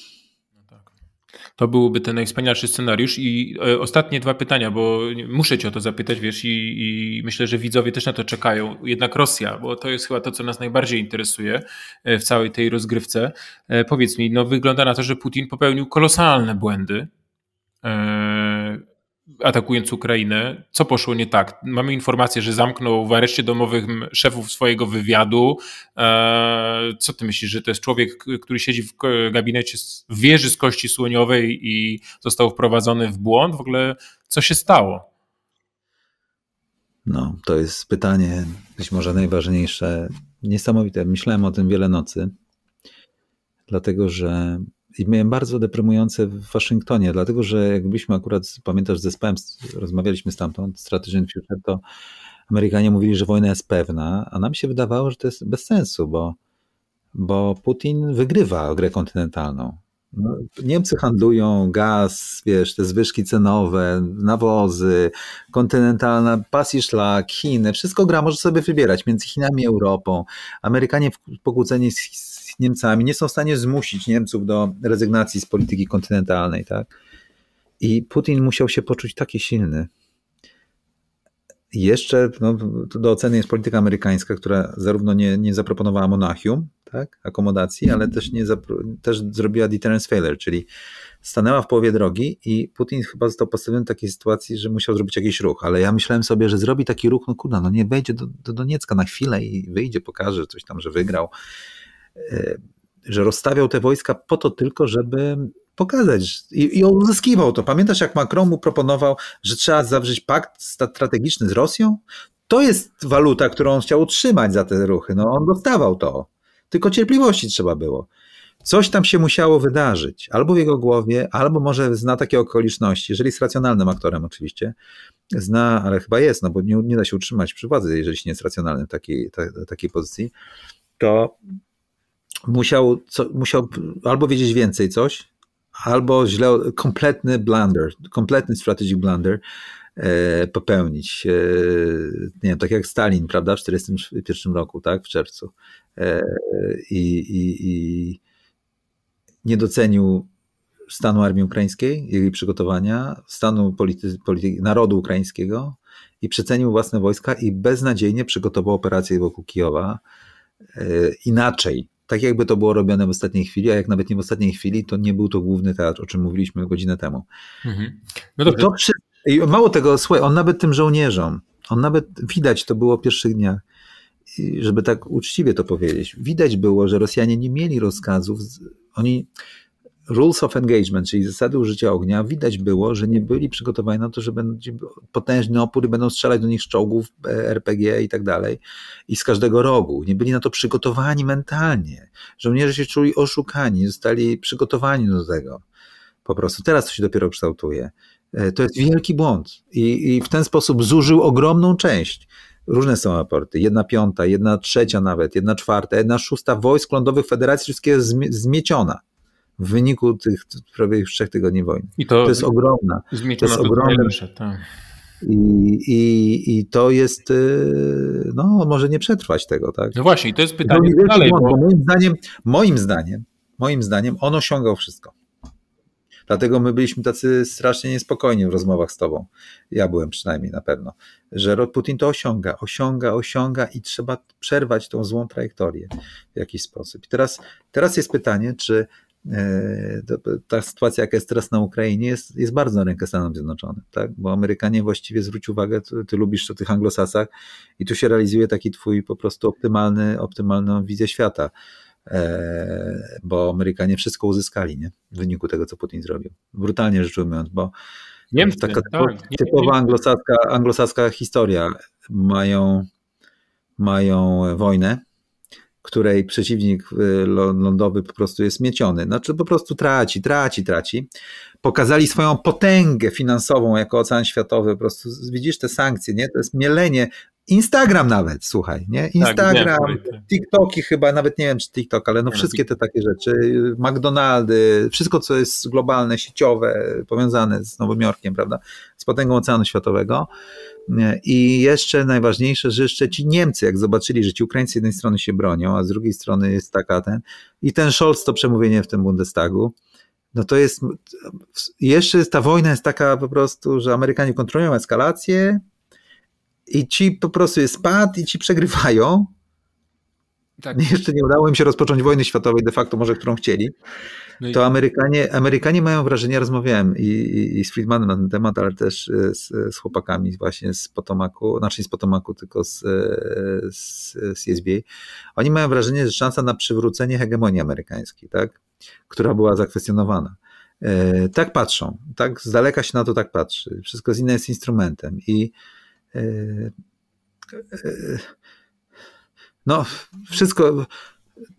No tak. To byłby ten najwspanialszy scenariusz. I e, ostatnie dwa pytania, bo muszę cię o to zapytać, wiesz, i, i, myślę, że widzowie też na to czekają. Jednak Rosja, bo to jest chyba to, co nas najbardziej interesuje e, w całej tej rozgrywce. E, powiedz mi, no wygląda na to, że Putin popełnił kolosalne błędy atakując Ukrainę. Co poszło nie tak? Mamy informację, że zamknął w areszcie domowym szefów swojego wywiadu. E, co ty myślisz, że to jest człowiek, który siedzi w gabinecie w wieży z kości słoniowej i został wprowadzony w błąd? W ogóle co się stało? No, to jest pytanie być może najważniejsze. Niesamowite. Myślałem o tym wiele nocy, dlatego że i miałem bardzo deprymujące w Waszyngtonie, dlatego że jakbyśmy akurat, pamiętasz, z zespołem rozmawialiśmy stamtąd, Strategy and Future, to Amerykanie mówili, że wojna jest pewna, a nam się wydawało, że to jest bez sensu, bo, bo Putin wygrywa grę kontynentalną. No, Niemcy handlują gaz, wiesz, te zwyżki cenowe, nawozy, kontynentalna, pas i szlak, Chiny, wszystko gra, może sobie wybierać między Chinami i Europą. Amerykanie pokłóceni z, Niemcami, nie są w stanie zmusić Niemców do rezygnacji z polityki kontynentalnej. Tak? I Putin musiał się poczuć taki silny. Jeszcze no, do oceny jest polityka amerykańska, która zarówno nie, nie zaproponowała monachium, tak, akomodacji, ale też, nie też zrobiła deterrence failure, czyli stanęła w połowie drogi i Putin chyba został postawiony w takiej sytuacji, że musiał zrobić jakiś ruch, ale ja myślałem sobie, że zrobi taki ruch, no kurna, no nie wejdzie do, do Doniecka na chwilę i wyjdzie, pokaże coś tam, że wygrał że rozstawiał te wojska po to tylko, żeby pokazać i, i uzyskiwał to. Pamiętasz, jak Macron mu proponował, że trzeba zawrzeć pakt strategiczny z Rosją? To jest waluta, którą on chciał utrzymać za te ruchy. No, on dostawał to. Tylko cierpliwości trzeba było. Coś tam się musiało wydarzyć, albo w jego głowie, albo może zna takie okoliczności, jeżeli jest racjonalnym aktorem oczywiście, zna, ale chyba jest, no bo nie, nie da się utrzymać przy władzy, jeżeli się nie jest racjonalnym w takiej, ta, takiej pozycji, to musiał, co, musiał albo wiedzieć więcej coś, albo źle, kompletny blunder, kompletny strategic blunder e, popełnić. E, nie wiem, tak jak Stalin, prawda, w 1941 roku, tak, w czerwcu. E, i, i, I nie docenił stanu armii ukraińskiej, jej przygotowania, stanu polity, polity, narodu ukraińskiego i przecenił własne wojska i beznadziejnie przygotował operację wokół Kijowa e, inaczej tak jakby to było robione w ostatniej chwili, a jak nawet nie w ostatniej chwili, to nie był to główny teatr, o czym mówiliśmy godzinę temu. Mhm. No To przy... Mało tego, słuchaj, on nawet tym żołnierzom, on nawet, widać to było w pierwszych dniach, żeby tak uczciwie to powiedzieć, widać było, że Rosjanie nie mieli rozkazów, oni rules of engagement, czyli zasady użycia ognia, widać było, że nie byli przygotowani na to, że będzie potężny opór i będą strzelać do nich z czołgów, e, RPG i tak dalej, i z każdego rogu. Nie byli na to przygotowani mentalnie. Żołnierze się czuli oszukani, zostali przygotowani do tego. Po prostu teraz to się dopiero kształtuje. E, to jest wielki błąd i, i w ten sposób zużył ogromną część różne są raporty, jedna piąta, jedna trzecia nawet, jedna czwarta, jedna szósta wojsk lądowych Federacji wszystkie jest zmieciona w wyniku tych prawie trzech tygodni wojny. I to, to jest ogromna. To jest ogromne. Tak. I, i, I to jest, y, no może nie przetrwać tego, tak? No właśnie, to jest pytanie to dalej. Błąd, bo... moim, zdaniem, moim zdaniem, moim zdaniem on osiągał wszystko. Dlatego my byliśmy tacy strasznie niespokojni w rozmowach z tobą. Ja byłem przynajmniej na pewno, że Putin to osiąga, osiąga, osiąga i trzeba przerwać tą złą trajektorię w jakiś sposób. I teraz, teraz jest pytanie, czy E, ta sytuacja, jaka jest teraz na Ukrainie, jest, jest bardzo na rękę Stanom Zjednoczonym, tak? bo Amerykanie właściwie, zwróć uwagę, ty, ty lubisz o tych anglosasach i tu się realizuje taki twój po prostu optymalny, optymalną wizję świata, e, bo Amerykanie wszystko uzyskali nie? w wyniku tego, co Putin zrobił. Brutalnie rzecz ujmując, bo Niemcy, taka tak, typowa anglosaska, anglosaska historia mają, mają wojnę, której przeciwnik y, lądowy po prostu jest mieciony. Znaczy po prostu traci, traci, traci. Pokazali swoją potęgę finansową jako Ocean Światowy. Po prostu widzisz te sankcje, nie? To jest mielenie Instagram nawet, słuchaj, nie? Tak, Instagram, tak, TikToki chyba, nawet nie wiem czy TikTok, ale no, no wszystkie te takie rzeczy, y, McDonaldy, wszystko co jest globalne, sieciowe, powiązane z Nowym Jorkiem, prawda, z potęgą Oceanu Światowego. I jeszcze najważniejsze, że jeszcze ci Niemcy, jak zobaczyli, że ci Ukraińcy z jednej strony się bronią, a z drugiej strony jest taka ten, i ten Scholz to przemówienie w tym Bundestagu, no to jest, y, jeszcze ta wojna jest taka po prostu, że Amerykanie kontrolują eskalację, i ci po prostu jest spadł i ci przegrywają. Tak. Jeszcze nie udało im się rozpocząć wojny światowej, de facto może którą chcieli. No i... To Amerykanie, Amerykanie mają wrażenie, rozmawiałem i, i, i z Friedmanem na ten temat, ale też e, z, e, z, chłopakami właśnie z Potomaku, znaczy nie z Potomaku, tylko z, e, z, z SBA. Oni mają wrażenie, że szansa na przywrócenie hegemonii amerykańskiej, tak? która była zakwestionowana. Tak patrzą, tak z daleka się na to tak patrzy. Wszystko z inne jest instrumentem. I no, wszystko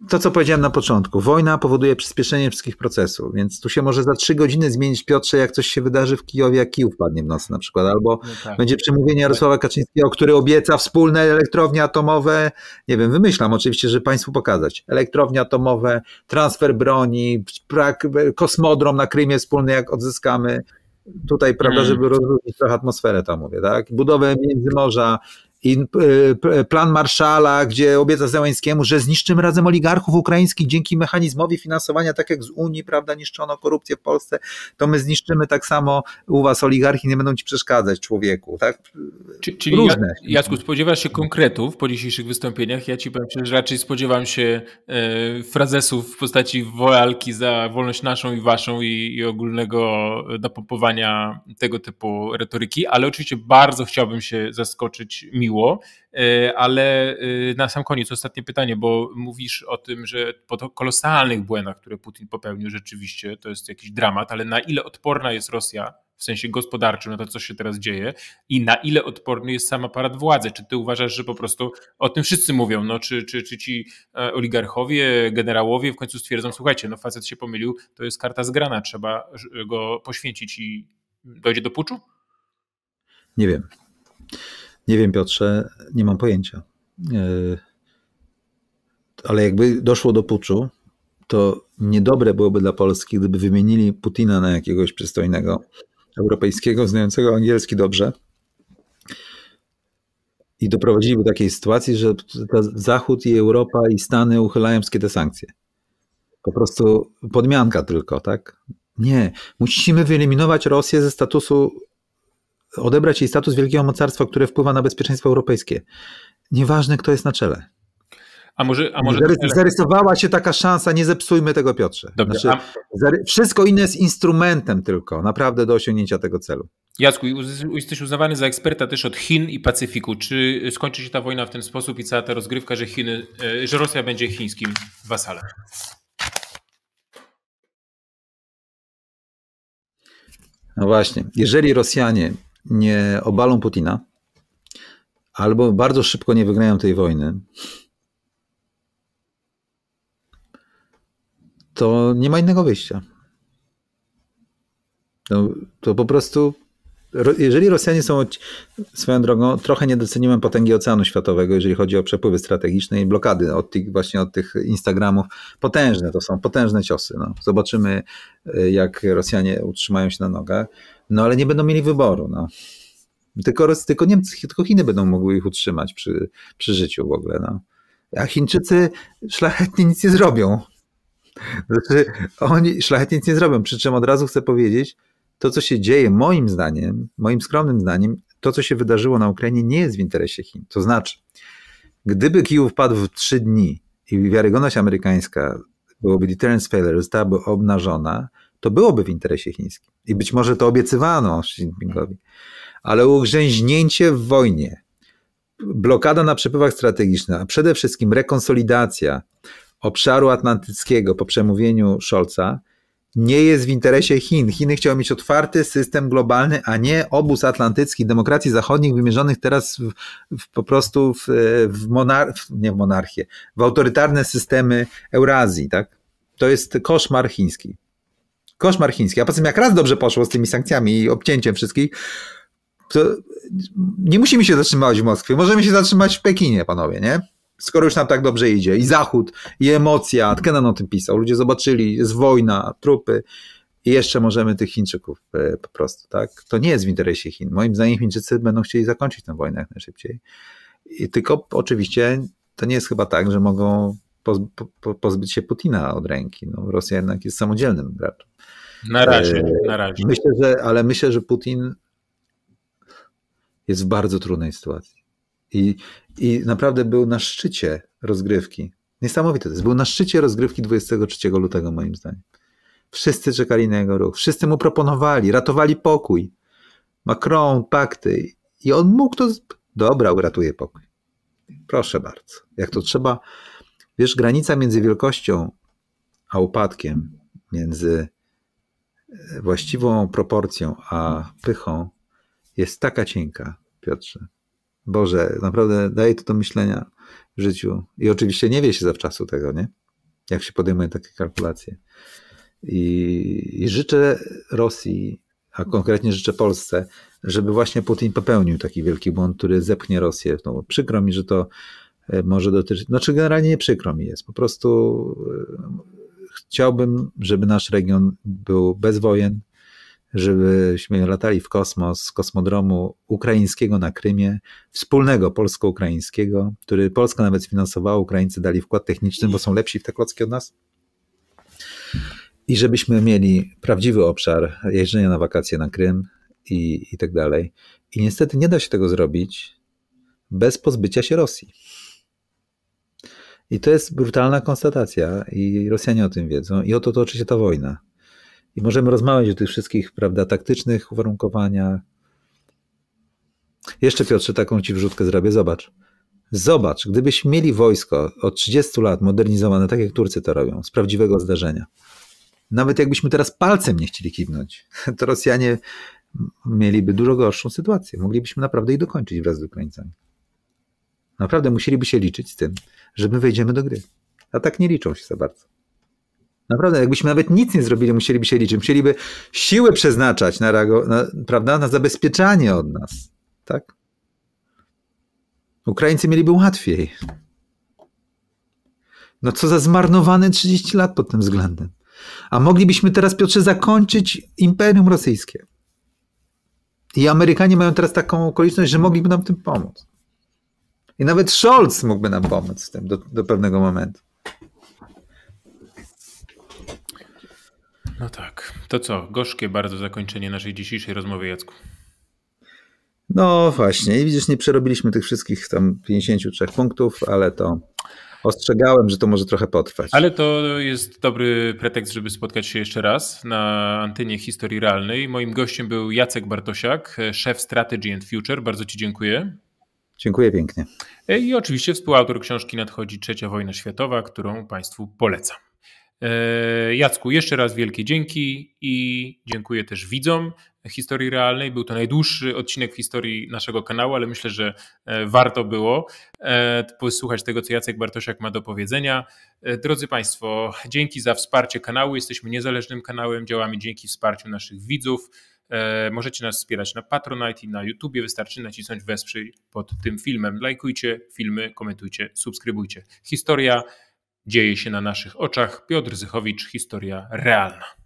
to, co powiedziałem na początku. Wojna powoduje przyspieszenie wszystkich procesów, więc tu się może za trzy godziny zmienić Piotrze, jak coś się wydarzy w Kijowie, jak Kijów padnie w nocy na przykład, albo no tak. będzie przemówienie Jarosława Kaczyńskiego, który obieca wspólne elektrownie atomowe, nie wiem, wymyślam oczywiście, żeby Państwu pokazać, elektrownie atomowe, transfer broni, kosmodrom na Krymie wspólny, jak odzyskamy, tutaj, prawda, mm. żeby rozróżnić trochę atmosferę, to mówię, tak? Budowę między morza, i y, y, plan Marszala, gdzie obieca Zełęckiemu, że zniszczymy razem oligarchów ukraińskich dzięki mechanizmowi finansowania, tak jak z Unii, prawda, niszczono korupcję w Polsce, to my zniszczymy tak samo u was oligarchi, nie będą ci przeszkadzać człowieku, tak? Czyli, Różne. Jacku, spodziewasz się konkretów po dzisiejszych wystąpieniach? Ja ci powiem że raczej spodziewam się e, frazesów w postaci wojalki za wolność naszą i waszą i, i ogólnego napompowania tego typu retoryki, ale oczywiście bardzo chciałbym się zaskoczyć miło E, ale e, na sam koniec ostatnie pytanie, bo mówisz o tym, że po kolosalnych błędach, które Putin popełnił, rzeczywiście to jest jakiś dramat, ale na ile odporna jest Rosja w sensie gospodarczym na to, co się teraz dzieje i na ile odporny jest sam aparat władzy. Czy ty uważasz, że po prostu o tym wszyscy mówią, no, czy, czy, czy ci e, oligarchowie, generałowie w końcu stwierdzą, słuchajcie, no facet się pomylił, to jest karta zgrana, trzeba go poświęcić i dojdzie do puczu? Nie wiem. Nie wiem, Piotrze, nie mam pojęcia. E, ale jakby doszło do puczu, to niedobre byłoby dla Polski, gdyby wymienili Putina na jakiegoś przystojnego europejskiego, znającego angielski dobrze. I doprowadzili do takiej sytuacji, że Zachód i Europa i Stany uchylają wszystkie te sankcje. Po prostu podmianka tylko, tak? Nie. Musimy wyeliminować Rosję ze statusu odebrać jej status wielkiego mocarstwa, które wpływa na bezpieczeństwo europejskie. Nieważne, kto jest na czele. A może, a może Zarysowała się taka szansa, nie zepsujmy tego, Piotrze. Dobrze, znaczy, a... Wszystko inne jest instrumentem tylko, naprawdę do osiągnięcia tego celu. Jacku, jesteś uznawany za eksperta też od Chin i Pacyfiku. Czy skończy się ta wojna w ten sposób i cała ta rozgrywka, że, Chiny, e, że Rosja będzie chińskim wasalem? No właśnie, jeżeli Rosjanie nie obalą Putina, albo bardzo szybko nie wygrają tej wojny, to nie ma innego wyjścia. No, to po prostu, jeżeli Rosjanie są swoją drogą, trochę nie doceniłem potęgi Oceanu Światowego, jeżeli chodzi o przepływy strategiczne i blokady od tych, właśnie od tych Instagramów. Potężne to są, potężne ciosy. No. Zobaczymy, y, jak Rosjanie utrzymają się na nogach. No ale nie będą mieli wyboru. No. Tylko, tylko Niemcy, tylko Chiny będą mogły ich utrzymać przy, przy życiu w ogóle. No. A Chińczycy szlachetnie nic nie zrobią. Znaczy, oni szlachetnie nic nie zrobią. Przy czym od razu chcę powiedzieć, to co się dzieje, moim zdaniem, moim skromnym zdaniem, to co się wydarzyło na Ukrainie nie jest w interesie Chin. To znaczy, gdyby Kijów padł w trzy dni i wiarygodność amerykańska byłoby deterrence failure, zostałaby obnażona, to byłoby w interesie chińskim. I być może to obiecywano Xi Jinpingowi. Ale ugrzęźnięcie w wojnie, blokada na przepływach strategicznych, a przede wszystkim rekonsolidacja obszaru atlantyckiego po przemówieniu Scholza nie jest w interesie Chin. Chiny chciały mieć otwarty system globalny, a nie obóz atlantycki demokracji zachodnich wymierzonych teraz w, w, po prostu w, w, monar nie w monarchię, w autorytarne systemy Eurazji. Tak? To jest koszmar chiński koszmar chiński. A poza tym, jak raz dobrze poszło z tymi sankcjami i obcięciem wszystkich, to nie musimy się zatrzymywać w Moskwie. Możemy się zatrzymać w Pekinie, panowie, nie? Skoro już nam tak dobrze idzie. I Zachód, i emocja. Tkenan o tym pisał. Ludzie zobaczyli, jest wojna, trupy. I jeszcze możemy tych Chińczyków e, po prostu, tak? To nie jest w interesie Chin. Moim zdaniem Chińczycy będą chcieli zakończyć tę wojnę jak najszybciej. I tylko oczywiście to nie jest chyba tak, że mogą pozbyć się Putina od ręki. No, Rosja jednak jest samodzielnym graczem. Na razie, e, na razie. Myślę, że, ale myślę, że Putin jest w bardzo trudnej sytuacji. I, I naprawdę był na szczycie rozgrywki. Niesamowite to jest. Był na szczycie rozgrywki 23 lutego, moim zdaniem. Wszyscy czekali na jego ruch. Wszyscy mu proponowali, ratowali pokój. Macron, pakty. I on mógł to. Dobra, uratuje pokój. Proszę bardzo. Jak to trzeba. Wiesz, granica między wielkością a upadkiem, między właściwą proporcją a pychą jest taka cienka, Piotrze. Boże, naprawdę daje to do myślenia w życiu. I oczywiście nie wie się zawczasu tego, nie? Jak się podejmuje takie kalkulacje. I, I, życzę Rosji, a konkretnie życzę Polsce, żeby właśnie Putin popełnił taki wielki błąd, który zepchnie Rosję. No, przykro mi, że to e, może dotyczyć. Znaczy, generalnie nie przykro mi jest. Po prostu e, Chciałbym, żeby nasz region był bez wojen, żebyśmy latali w kosmos z kosmodromu ukraińskiego na Krymie, wspólnego polsko-ukraińskiego, który Polska nawet sfinansowała, Ukraińcy dali wkład techniczny, bo są lepsi w te klocki od nas. I żebyśmy mieli prawdziwy obszar jeżdżenia na wakacje na Krym i, i tak dalej. I niestety nie da się tego zrobić bez pozbycia się Rosji. I to jest brutalna konstatacja i Rosjanie o tym wiedzą i oto toczy się ta wojna. I możemy rozmawiać o tych wszystkich, prawda, taktycznych uwarunkowaniach. Jeszcze Piotrze, taką ci wrzutkę zrobię, zobacz. Zobacz, gdybyśmy mieli wojsko od 30 lat modernizowane, tak jak Turcy to robią, z prawdziwego zdarzenia. Nawet jakbyśmy teraz palcem nie chcieli kiwnąć, to Rosjanie mieliby dużo gorszą sytuację. Moglibyśmy naprawdę i dokończyć wraz z Ukraińcami. Naprawdę musieliby się liczyć z tym, że my wejdziemy do gry. A tak nie liczą się za bardzo. Naprawdę, jakbyśmy nawet nic nie zrobili, musieliby się liczyć. Musieliby siły przeznaczać na, na, prawda, na zabezpieczanie od nas. Tak? Ukraińcy mieliby łatwiej. No co za zmarnowane 30 lat pod tym względem. A moglibyśmy teraz, Piotrze, zakończyć Imperium Rosyjskie. I Amerykanie mają teraz taką okoliczność, że mogliby nam w tym pomóc. I nawet Scholz mógłby nam pomóc w tym do, do pewnego momentu. No tak. To co? Gorzkie bardzo zakończenie naszej dzisiejszej rozmowy, Jacku. No właśnie. I widzisz, nie przerobiliśmy tych wszystkich tam 53 punktów, ale to ostrzegałem, że to może trochę potrwać. Ale to jest dobry pretekst, żeby spotkać się jeszcze raz na antenie historii realnej. Moim gościem był Jacek Bartosiak, szef Strategy and Future. Bardzo Ci dziękuję. Dziękuję pięknie. E, I oczywiście współautor książki Nadchodzi Trzecia Wojna Światowa, którą Państwu polecam. E, Jacku, jeszcze raz wielkie dzięki i dziękuję też widzom historii realnej. Był to najdłuższy odcinek w historii naszego kanału, ale myślę, że e, warto było posłuchać tego, co Jacek Bartosiak ma do powiedzenia. Drodzy Państwo, dzięki za wsparcie kanału. Jesteśmy niezależnym kanałem, działamy dzięki wsparciu naszych widzów. E, możecie nas wspierać na Patronite i na YouTubie. Wystarczy nacisnąć wesprzyj pod tym filmem. Lajkujcie filmy, komentujcie, subskrybujcie. Historia dzieje się na naszych oczach. Piotr Zychowicz, historia realna.